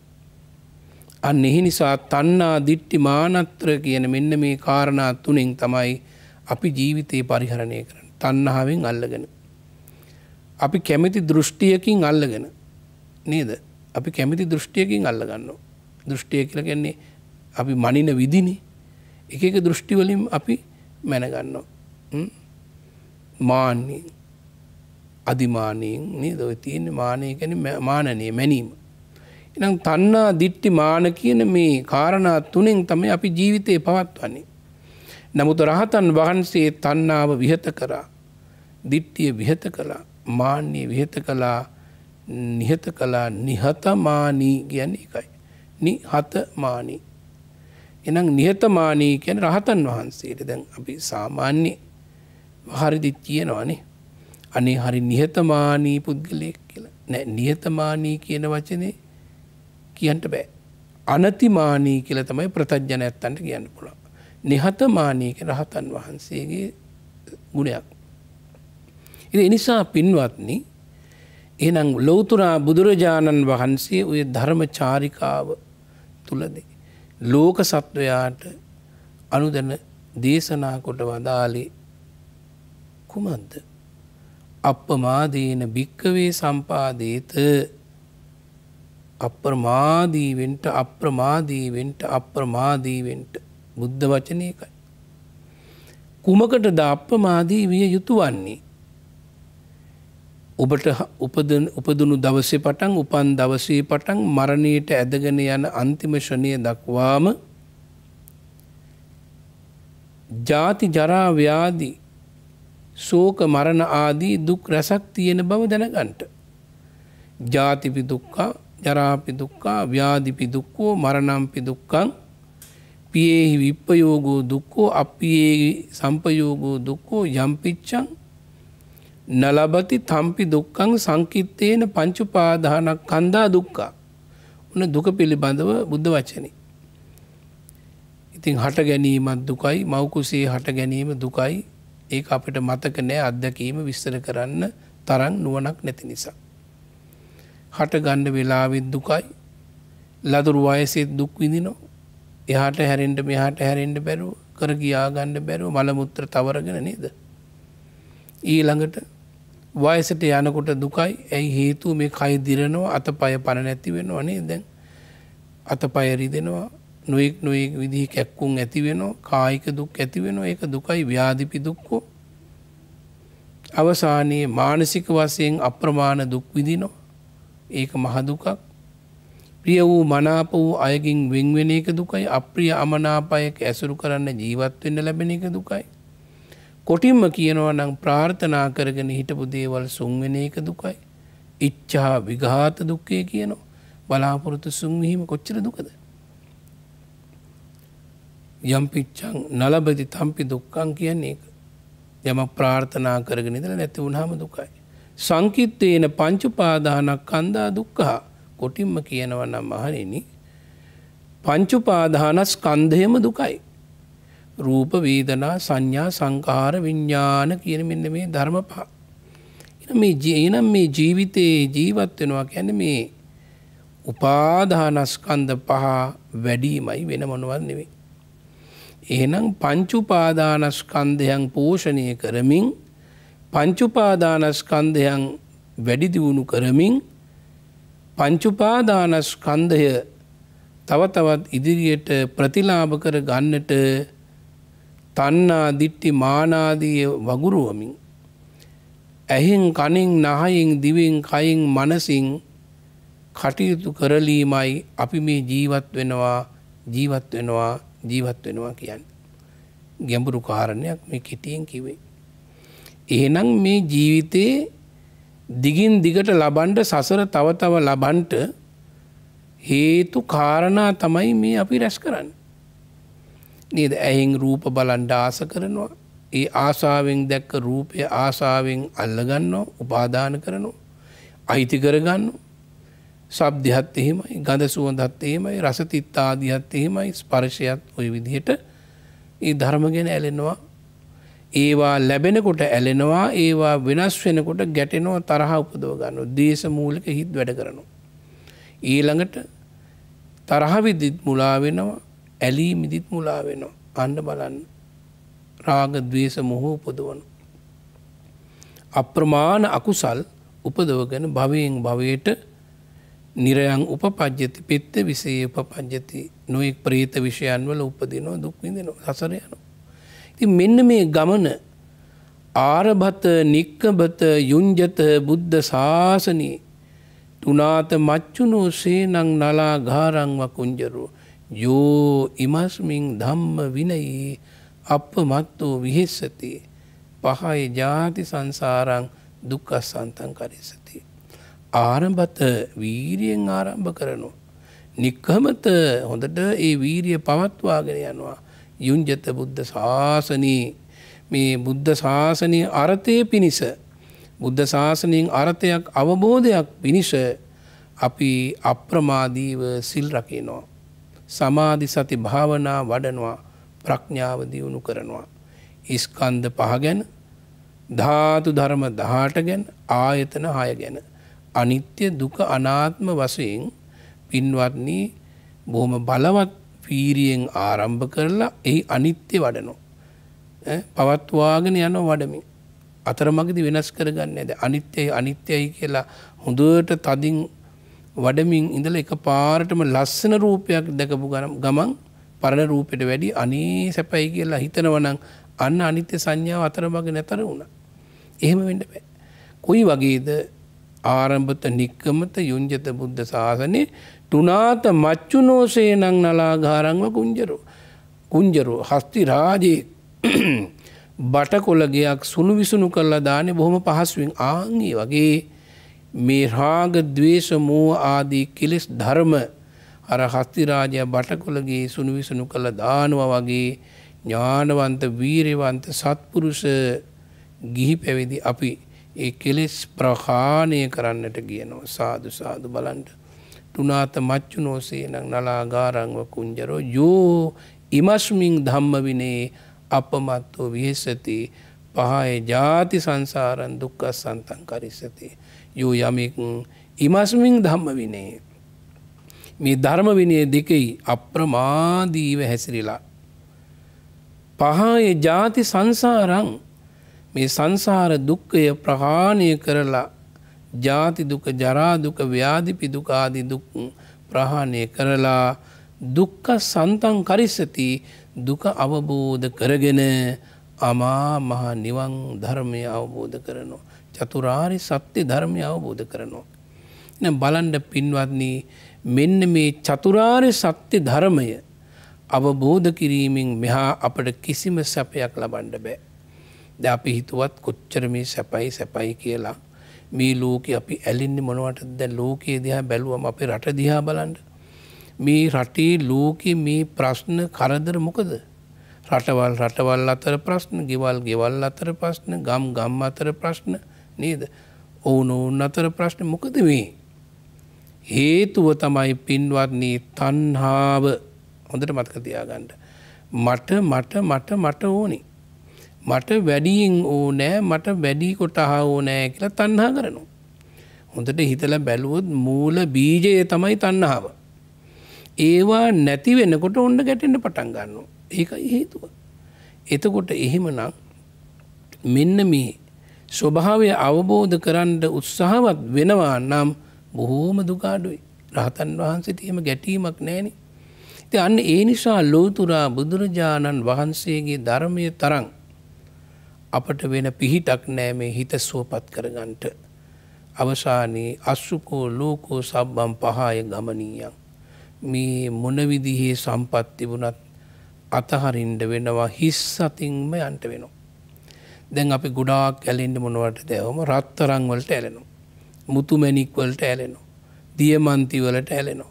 අන්න එහි නිසා තන්නා දිට්ටි මානත්‍ර කියන මෙන්න මේ කාරණා තුනෙන් තමයි අපි ජීවිතයේ පරිහරණය කරන. තන්නහාවෙන් අල්ලගෙන. අපි කැමැති දෘෂ්ටියකින් අල්ලගෙන නේද අපි කැමති දෘෂ්ටියකින් අල්ලගන්නවා. දෘෂ්ටිය කියලා කියන්නේ අපි මනින විදිනේ එක එක දෘෂ්ටිවලින් අපි මැනගන්නවා. මාන්නේ අධිමානයෙන් නේද ඔය තියෙන්නේ මානය කියන්නේ මානනීය මැනීම. එහෙනම් තණ්හා දිට්ටි මාන කියන මේ காரணා තුනෙන් තමයි අපි ජීවිතේ පවත්වන්නේ. නමුත් රහතන් වහන්සේ තණ්හාව විහෙත කරා. දිට්ඨිය විහෙත කළා. මාන්නය විහෙත කළා. නිහත කලා නිහතමානී ගැන එකයි. නිහතමානී. එනම් නිහතමානී කියන රහතන් වහන්සේට දැන් අපි සාමාන්‍ය හරිදිත් කියනවානේ. අනේ හරි නිහතමානී පුද්ගලයෙක් කියලා. නෑ නිහතමානී කියන වචනේ කියන්ට බෑ. අනතිමානී කියලා තමයි ප්‍රතඥ නැත්තන්ට කියන්න පුළුවන්. නිහතමානී කියන රහතන් වහන්සේගේ ගුණයක්. ඉතින් ඒ නිසා පින්වත්නි එනම් ලෝතුරා බුදුරජාණන් වහන්සේ ඔය ධර්ම චාරිකාව තුළද. ලෝක සත්වයාට අනුදන දේශනා කොට වදාලේ කුමන්ද. අපමාදීන භික්කවේ සම්පාදේත අප්‍රමාදීවෙන්ට අප්‍රමාදීවෙන්ට අප්‍රමාදීවෙන්ට බුද්ධ වචනයකයි. කුමකට ද අප්‍රමාදී විය යුතු වන්නේ. ඔබට උපදනු දවසේ පටන් උපන් දවසී පටන් මරණයට ඇදගෙන යන අන්තිම ශනය දක්වාම ජාති ජරාව්‍යාදි සෝක මරණ ආදී දුක් රැසක් තියෙන බව දැනගන්ට. ජාතිපි දුක්කා ජරාපි දුක්කා ව්‍යාධිපි දුක්කෝ මරණම්පි දුක්කං පියෙහි විප්පයෝගෝ දුක්කෝ අපියේ සම්පයෝගෝ දුක්කෝ යම්පිච්චන් නලබති තම්පි දුක්කං සංකිත්තයන පංචුපාදානක් කන්දා දුක්කා උන දුක පිළිබඳව බුද්ධ වචන. ඉතිං හට ගැනීමත් දුකයි මවකුසේ හට ගැනීම දුකයි ඒ අපට මතක නෑ අත්දැකීම විස්තර කරන්න තරන් නුවනක් නැති නිසා. හට ගණ්ඩ වෙලාවෙත් දුකයි ලදුරු වයසෙත් දුක් විදිනෝ එහාට හැරෙන්ට මෙහාට හැරෙන්ට බැරුව කර ගියා ගණ්ඩ බැරුව මළමුත්‍ර තවරගෙන නේද. ඊළඟට වයසට යනකොට දුකයි ඇයි හේතු මේ කයි දිරනවා අත පය පණ නැති වෙනවා නේ දැන් අත පයරි දෙෙනවා නොෙක් නොෙක් විදිහි කැක්කුම් ඇතිවෙනවා කායික දුක් ඇතිවෙනවා එක දුකයි ව්‍යාධිපි දුක්කෝ අවසානයේ මානසික වසයෙන් අප්‍රමාණ දුක් විදිනවා ඒක මහදුකක් ප්‍රිය වූ මනාප වූ අයගින් වෙංවෙන එක දුකයි අප්‍රිය අමනාපයක ඇසුරු කරන්න ජීවත්වෙන්න ලැබෙන එක දුකයි කොටින්ම කියනවා නම් ප්‍රාර්ථනා කරගෙන හිටපු දේවල් සුන්වෙන එක දුකයි. ඉච්චා විඝාත දුක්කය කියනවා. බලාපොරොතු සුන්වීම කොච්චර දුකද. යම්පිච්චං නලබති තම්පි දුක්කං කියන්නේ එක. යම ප්‍රාර්ථනා කරගෙන ඉදල නැති වුණහම දුකයි. සංකිත්තයන පංචුපාදානක් කන්දා දුක්කහා කොටින්ම කියනවනම් මහරෙනි පංචුපාදානස් කන්දයම දුකයි. රූප වේදනා සංඥා සංකාර විඤ්ඥාන කියන මෙන්න මේ ධර්මපා. මේ එනම් මේ ජීවිතයේ ජීවත් වෙනවා ගැන මේ උපාධානස්කන්ද පහ වැඩීමයි වෙන මොනවත් නෙවේ. එහනම් පංචුපාදානස්කන්දයන් පෝෂණය කරමින් පංචුපාදානස්කන්දයන් වැඩිදිවුණු කරමින් පංචුපාදානස්කන්දය තව තවත් ඉදිරියට ප්‍රතිලාභ කර ගන්නට තන්නා දිට්ටි මානාදීය වගුරුවමින් ඇහෙන් කනින් නහයින් දිවෙන් කයින් මනසින් කටයුතු කරලීමයි අපි මේ ජීවත් වෙනවා ජීවත් වෙනවා ජීවත් වෙනවා කියන්න. ගැඹුරු කාරණයක් මේ කෙටියෙන් කිවේ. එහෙනම් මේ ජීවිතයේ දිගින් දිගට ලබන්ට සසර තව තව ලබන්ට හේතු කාරණා තමයි මේ අපි රැස් කරන්න. නේද ඇහින් රූප බලන්ඩ ආස කරනවා. ඒ ආසාාවෙන් දැක්ක රූපය ආසාාවෙන් අල්ලගන්නවා උපාධාන කරනවා. අයිති කරගන්න සබ්දිහත් එහෙමයි ගඳ සුවඳත් එහෙමයි රසතිත්තාදිහත් එහෙමයි ස්පර්ශයත් ඔය විදිහට ඒ ධර්මගෙන ඇලෙනවා ඒවා ලැබෙනකොට ඇලෙනවා ඒවා වෙනස් වෙනකොට ගැටෙනවා තරහ උපදවගන්න දේශමූලික හිත් වැඩ කරනවා. ඊළඟට තරහවිදිත් මුලා වෙනවා ඇලී මිදිත් මුලා වෙනවා අන්න බලන්න රාග දවේශ මොහෝ උපදවන. අප්‍රමාණ අකුසල් උපදවගෙන භවයෙන් භවයට නිරයන් උපපජ්ජති පෙත්ත විසේ උපපජ්ජති නොයෙක් ප්‍රේත විෂයන්වල උපදිනවා දුක්විඳනවා සසරයනු. ති මෙන්න මේ ගමන ආරභත නික්කබත යුංජත බුද්ධ ශාසනී තුනාත මච්චුණු සේනං නලා ගාරංව කුංජරුව යෝ ඉමස්මින් ධම්ම විනයේ අප මත්තෝ විහෙස්සති පහයි ජාති සංසාරං දුක්කස්සන්තන් කරිසති. ආරම්භත වීරියෙන් ආරම්භ කරනු. නික්කමත හොඳට ඒ වීරිය පවත්වාගෙන යනවා. යුංජත බුද්ධ ශාසනී මේ බුද්ධ ශාසනය අරථය පිණිස බුද්ධ ශාසනයෙන් අරථයක් අවබෝධයක් පිණිස අපි අප්‍රමාදීව සිල් රකිනවා. සමාධි සති භාවනා වඩනවා ප්‍රඥාව දියුණු කරනවා. ඉස්කන්ද පහ ගැන ධාතු ධර්ම දහට ගැන ආයතන හය ගැන. අනිත්‍ය දුක අනාත්ම වසයෙන් පින්වත්නී බොහොම බලවත් පීරියෙන් ආරම්භ කරලා එහි අනිත්‍ය වඩනෝ. පවත්වාගෙන යන වඩමින්. අතර මගදි වෙනස් කරගන්න ඇද අනිත්‍යයි අනිත්‍යයි කියලා හොඳට තදින් වඩමින් ඉඳල එක පාරටම ලස්සන රූපයක් දැකපු ගමන් පරණ රූපෙට වැඩි අනේ සැපයි කියලා හිතනවනං අන්න අනිත්‍ය සංඥාව අතරමග නැතර වුණ. එහෙම වෙඩ බෑ. කොයි වගේද ආරම්භත නික්කමත යුංජත බුද්ධ ශාසනය තුනාත මච්චුනෝසේ නං නලාගාරංව කුංජරු. කුංජරු හස්ති රාජයේ *clears throat* බටකොලගයක් සුළු විසුණු කරලා දානෙ බොහොම පහසුවෙන් ආංගේ වගේ මේ රාග දවේශ මූ ආදී කෙලෙස් ධර්ම අර හස්තිරාජය බටකොළගේ සුනුවිසුණු කළ දානවා වගේ ඥානවන්ත වීරවන්ත සත්පුරුෂ ගිහි පැවිදි අපි ඒ කෙලෙස් ප්‍රහාණය කරන්නට කියනවා සාදු සාදු බලන්ට තුනාත මච්චු නෝසේනං නලාගාරංව කුංජරෝ යෝ ඉමස්මින් ධම්මවිනේ අපමත්තෝ විහෙසති පහය ජාති සංසාරන් දුක්කස් සන්තන් කරිසතිේ. යෝ යමෙක් ඉමස්මින් ධම්ම විනේ. මේ ධර්ම විනය දෙකෙයි අප්‍රමාදීව හැසිරිලා. පහය ජාති සංසාරං මේ සංසාර දුක්කය ප්‍රහාණය කරලා ජාති දුක ජරාදුක ව්‍යාධිපි දුකාදි දුක් ප්‍රහාණය කරලා දුක්ක සන්තන් කරිස්සති දුක අවබෝධ කරගෙන අමා මහා නිවන් ධර්මය අවබෝධ කරනවා. චතුරාරි සත්‍ය ධර්මය අවබෝධ කරනවා. එ බලන්ඩ පින්වත්න්නේ මෙන්න මේ චතුරාරය සත්‍ය ධර්මය අවබෝධ කිරීමෙන් මෙහා අපට කිසිම සැපයක් ලබන්ඩ බෑ. ද අපි හිතුවත් කොච්චර මේ සැපයි සැපයි කියලා. මේ ලෝක අපි ඇලින්න මොනවට ද ලෝකයේ දිහා බැලුවම අපේ රට දිහා බලන්ඩ. මේ රටේ ලෝකෙ මේ ප්‍රශ්න කරදර මොකද. රටවල් රටවල් අතර ප්‍රශ්න ගෙවල් ගෙවල් අතර ප්‍රශ්න ගම් ගම් අතර ප්‍රශ්න නේද ඔවුන ඔවුන් අතර ප්‍රශ්න මොකද මේ හේතුව තමයි පින්වත්න්නේ තන්හාාව හොඳට මතකතියාගන්න. මට මට මට මට ඕනි. මට වැඩියෙන් ඕනෑ මට වැඩි කොටහා ඕනෑ කියලා තන්හා කරනු. හොඳට හිතල බැලුවොත් මූල බීජයේ තමයි තන්නාව. ඒවා නැති වෙනකොට ඔන්න ගැටෙන්ට පටන් ගන්න. ඒකයි හේතුව. එතකොට එහෙමනම් මෙන්න මේ ස්වභාවය අවබෝධ කරන්න උත්සාහවත් වෙනවා නම් බොහෝම දුකාඩුයි රහතන් වහන්සේට එහෙම ගැටීමක් නෑනි. ඉති අන්න ඒ නිසා ලෝතුරා බුදුරජාණන් වහන්සේගේ ධර්මය තරං අපට වෙන පිහිටක් නෑ මේ හිත සුවපත් කරගන්ට. අවසානයේ අස්සුකෝ ලෝකෝ සබ්බම් පහාය ගමනීයන්. මේ මොනවිදිහේ සම්පත් තිබුණත් අතහරින්ඩ වෙනවා හිස් සතින්ම යන්ට වෙනවා. දැන් අපි ගොඩාක් ඇලෙන්ට මොනවට දැවම රත්තරංවලට ඇලෙනු. මුතුමැනික්වලට ඇලෙනු. දියමන්තිවලට ඇලෙනෝ.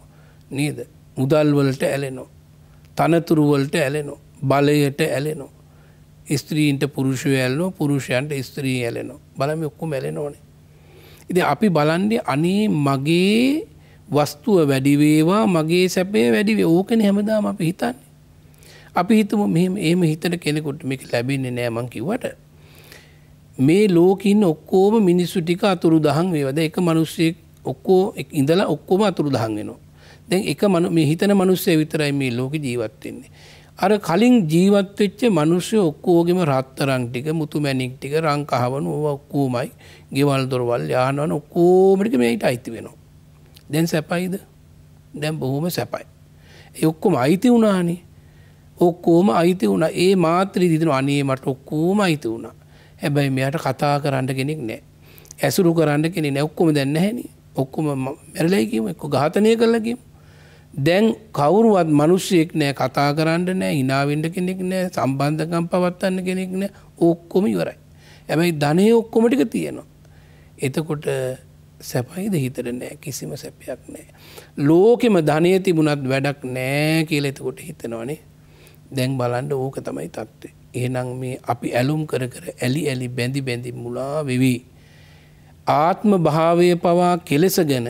නේද මුදල්වලට ඇලෙනෝ. තනතුරුවලට ඇලෙනෝ. බලයට ඇලෙනෝ. ස්ත්‍රීන්ට පුරුෂ ඇල්ලෝ පුරුෂයන්ට ස්ත්‍රී ඇලෙනෝ බලම ඔක්කු මැලෙන ඕනේ. ඉති අපි බලන්ඩ අනේ මගේ වස්තුව වැඩිවේවා මගේ සැපේ වැඩිවේ ඕකන හැමදාම අපි හිතන්නේ. අපි හිතම මෙම ඒම හිතට කෙනෙකුට මේක ලැබින්නේ නෑමං කිවට මේ ලෝකින් ඔක්කෝම මිනිස්සු ටික අතුරු දහන් වේවද එක මනුස්සෙක් ඔක්කෝ ඉඳලා ඔක්කොම අතුරු දහන් වෙනවා දැන් එක මන මේ හිතන මනුස්සය විතරයි මේ ලෝක ජීවත්වෙන්නේ. අර කලින් ජීවත්වෙච්ච මනුස්සය ඔක්කෝගෙම රත්තරන් ටික මුතු මැනික් ටික රංකහවන ඔක්කෝමයි ගෙවල් දොරවල් යානවන ඔක්කෝමටික මේට අයිති වෙනවා. දැන් සැපයිද දැම් බොහොම සැපයි. ඒ ඔක්කොම අයිති වුණානේ ඔක්කෝම අයිති වුණ ඒ මාත්‍රී දිතන අනේ මට ඔක්කෝම අයිති වුණා හැබැයි මෙයාට කතා කරන්න කෙනෙක් නෑ ඇසුරු කරන්න කෙනෙ නැක්කොම දැන්න හැනි ඔක්කොම මැරලයිකීම එක්ක ඝාතනය කරලකම් දැන් කවුරුවත් මනුෂ්‍යයෙක් නෑ කතා කරන්න නෑ හිනාවෙන්ඩ කෙනෙක් නෑ සම්බන්ධකම් පවත්වන්න කෙනෙක් නෑ ඔක්කොම ඉවරයි ඇැබයි ධනය ඔක්කොමටික තියෙනවා එතකොට සැපයිද හිතට නෑ කිසිම සැපයක් නෑ. ලෝකෙම ධනය තිබුණත් වැඩක් නෑ කියල එතකොට හිතනවනේ දැන් බලන්ඩ ඕක තමයි තත්ත්වේ. එහෙනම් මේ අපි ඇලුම් කර කර ඇලි ඇලි බැඳි බැඳි මුලා වෙවී. ආත්ම භාවය පවා කෙලෙස ගැන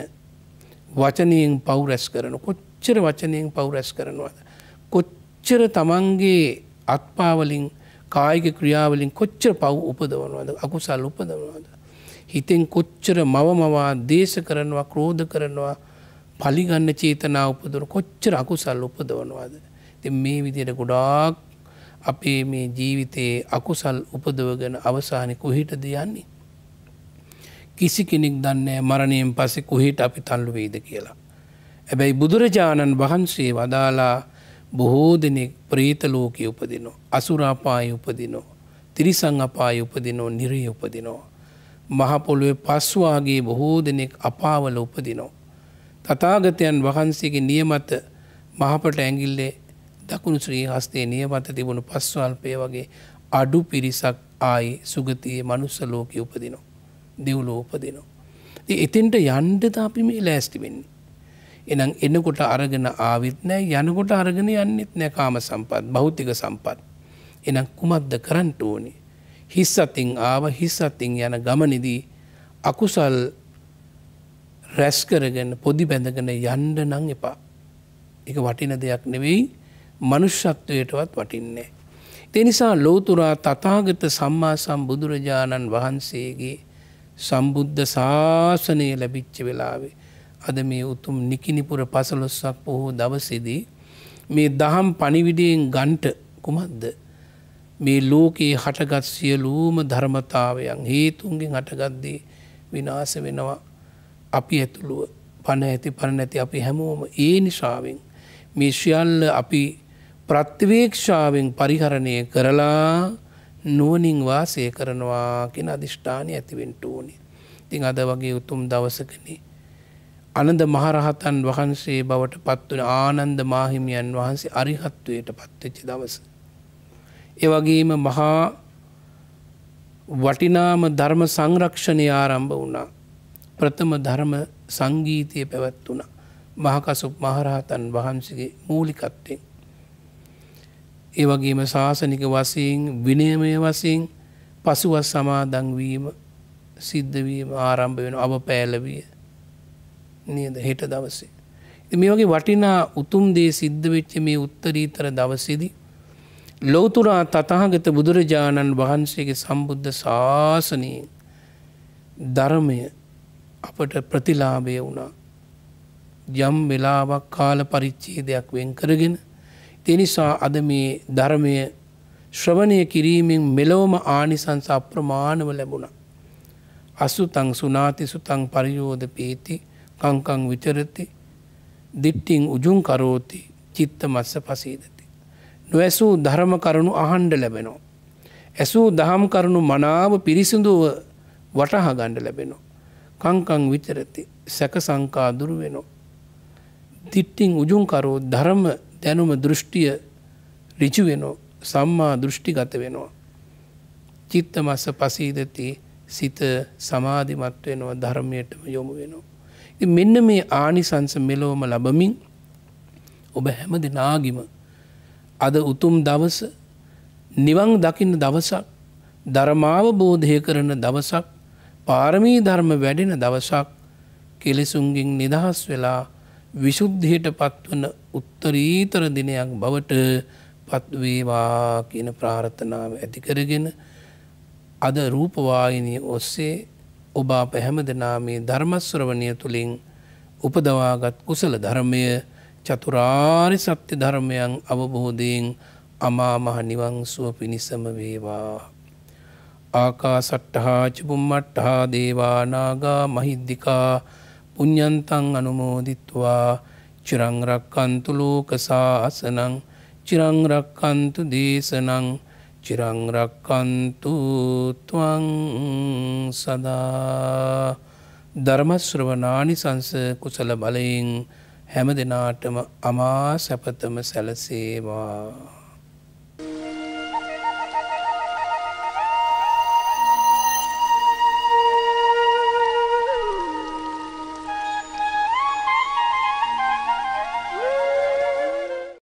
වචනයෙන් පවුරැස් කරන කොච්චර වචනයෙන් පවුරැස් කරනවාද. කොච්චර තමන්ගේ අත්පාවලින් කායික ක්‍රියාවලින් කොච්චර පව් උපදවනවද අකුසල් උපදවනවාද. හිතෙන් කොච්චර මව මවා දේශ කරනවා ක්‍රෝධ කරනවා පලිගන්න චේතනා උපදුර කොච්චර අකුසල් උපදවනවාද. ති මේ විදියට ගොඩාක් අපේ මේ ජීවිතයේ අකුසල් උපදවගෙන අවසානය කුහිට දයන්නේ. කිසි කෙනෙක් දන්නේ මරණයෙන් පසෙ කුහිට අපි තල්ලු වේද කියලා. ඇබැයි බුදුරජාණන් වහන්සේ වදාලා බොහෝ දෙනෙක් ප්‍රීතලෝක උපදිනෝ. අසුරාපාය උපදිනෝ. තිරිසං අපාය උපදිනෝ නිරී උපදිනෝ. මහපොළුවේ පස්වාගේ බොහෝ දෙනෙක් අපාවල උපදිනෝ. තතාගතයන් වහන්සේගේ නියමත මහපට ඇගිල්ලේ දකුණු ශ්‍රී හස්තේ නියමත තිබුණු පස්වල්පය වගේ අඩු පිරිසක් ආයේ සුගතියේ මනුස්ස ලෝකෙ උපදිනවා. දෙව්ලෝ උපදිනවා. ඉතින් එතෙන්ට යන්නද අපි මේ ලෑස්ති වෙන්නේ. එහෙනම් එනකොට අරගෙන ආවිත් නැහැ යනකොට අරගෙන යන්නෙත් නැහැ කාම සම්පත්, භෞතික සම්පත්. එහෙනම් කුමක්ද කරන්න ඕනේ? හිස් අතින් ආව හිස් අතින් යන ගමනේදී අකුසල් රැස් කරගෙන පොදි බැඳගෙන යන්න නම් එපා. ඒක වටින දෙයක් නෙවෙයි. මනුෂ්‍යත්වයටවත් වටින්නේ. තිනිසා ලෝතුරා තතාගත සම්මා සම්බුදුරජාණන් වහන්සේගේ සම්බුද්ධ ශාසනය ලැබිච්ච වෙලාවේ. අද මේ උතුම් නිකිනිපුර පසලොස්සක් පොහෝ දවසිදී. මේ දහම් පනිවිඩයෙන් ගන්ට කුමක්ද. මේ ලෝකයේ හටගත් සියලූම ධර්මතාවයන් හේතුන්ගෙන් හටගත්දී විනාස වෙනවා අපි ඇතුළුව පණ ඇති පණ නැති අපි හැමෝම ඒ නිසාවෙන් මේ ශියල්ල අපි ප්‍රත්තිවේක්ෂාවෙන් පරිහරණය කරලා නුවනින් වාසය කරනවා කියෙන අධිෂ්ඨානය ඇතිවෙන්ට ඕනි. තිං අද වගේ උතුම් දවසකනේ. අනද මහරහතන් වහන්සේ බවට පත්වන ආනන්ද මාහිමියන් වහන්සේ අරිහත්වයට පත්වෙච්චි දවස. එවගේම මහා වටිනාම ධර්ම සංරක්ෂණය ආරම්භ වුණා. ප්‍රථම ධර්ම සංගීතය පැවැත් වුණ මහකසුප් මහරහතන් වහන්සේගේ මූලිකත්තෙන්. ඒ වගේම ශාසනික වසයෙන් විනයමය වසයෙන් පසුවස් සමාදංවීම සිද්ධවීම ආරම්භ වෙන අව පෑලවිය නියද හෙට දවසේ. මේ වගේ වටිනා උතුම් දේ සිද්ධ වෙච්ච මේ උත්තරීතර දවසිදි. ලෝතුරා තතාගත බුදුරජාණන් වහන්සේගේ සම්බුද්ධ ශාසනයෙන් ධර්මය අපට ප්‍රතිලාභය වුණා. යම් වෙලාවක් කාල පරිච්චේ දෙයක් වෙන් කරගෙන තිනිසා අද මේ ධර්මය ශ්‍රවණය කිරීමෙන් මෙලොවම ආනිසංස අප්‍රමාණව ලැබුණ. අසුතං සුනාති සුතං පරියෝධ පීති කංකං විචරති දිට්ටිං උජුන් කරෝති චිත්ත මත්ස පසීදති. නොඇසූ ධර්ම කරුණු අහන්ඩ ලැබෙනෝ. ඇසූ දහම් කරුණු මනාව පිරිසිඳුව වටහගණ්ඩ ලැබෙනෝ. කංකං විචරති සැක සංකා දුරු වෙනෝ. දිට්ටිං උජුන්කරෝ ධර්ම දැනුම දෘෂ්ටිය රිචුවෙනෝ සම්මා දෘෂ්ටිගත වෙනවා. චිත්ත මස්ස පසීදති සිත සමාධිමත් වෙනවා ධර්මයටම යොමු වෙනවා. මෙන්න මේ ආනිසංස මෙලෝම ලබමින් ඔබ හැම දෙනාගිම අද උතුම් දවස නිවන් දකින්න දවසක් ධර්මාව බෝධය කරන දවසක් පාරමී ධර්ම වැඩෙන දවසක් කෙලෙසුන්ගෙන් නිදහස් වෙලා විශුද්ධයට පත්වන උත්තරීතර දිනයක් බවට පත්වේවා කියන ප්‍රාර්ථනාව ඇතිකරගෙන අද රූපවාහිනී ඔස්සේ ඔබ අප හැම දෙනාමේ ධර්මස්වරවණය තුළින් උපදවාගත් කුසල ධර්මය චතුරාරි සත්‍ය ධර්මයන් අවබෝධයෙන් අමාමහ නිවන් සුව පිණිසම වේවා. ආකා සට්ටහා චුපුම්මට්ටහා දේවානාගා මහිද්දිකා පුඤ්ඥන්තන් අනුමෝදිත්වා චිරංරක්කන්තු ලෝකසාහසනං චිරංරක්කන්තු දේශනං චිරංරක්කන්තු තුවං සදා ධර්මශ්‍රවනානි සංස කුසල බලයෙන් හැම දෙනාටම අමා සැපතම සැලසේවා.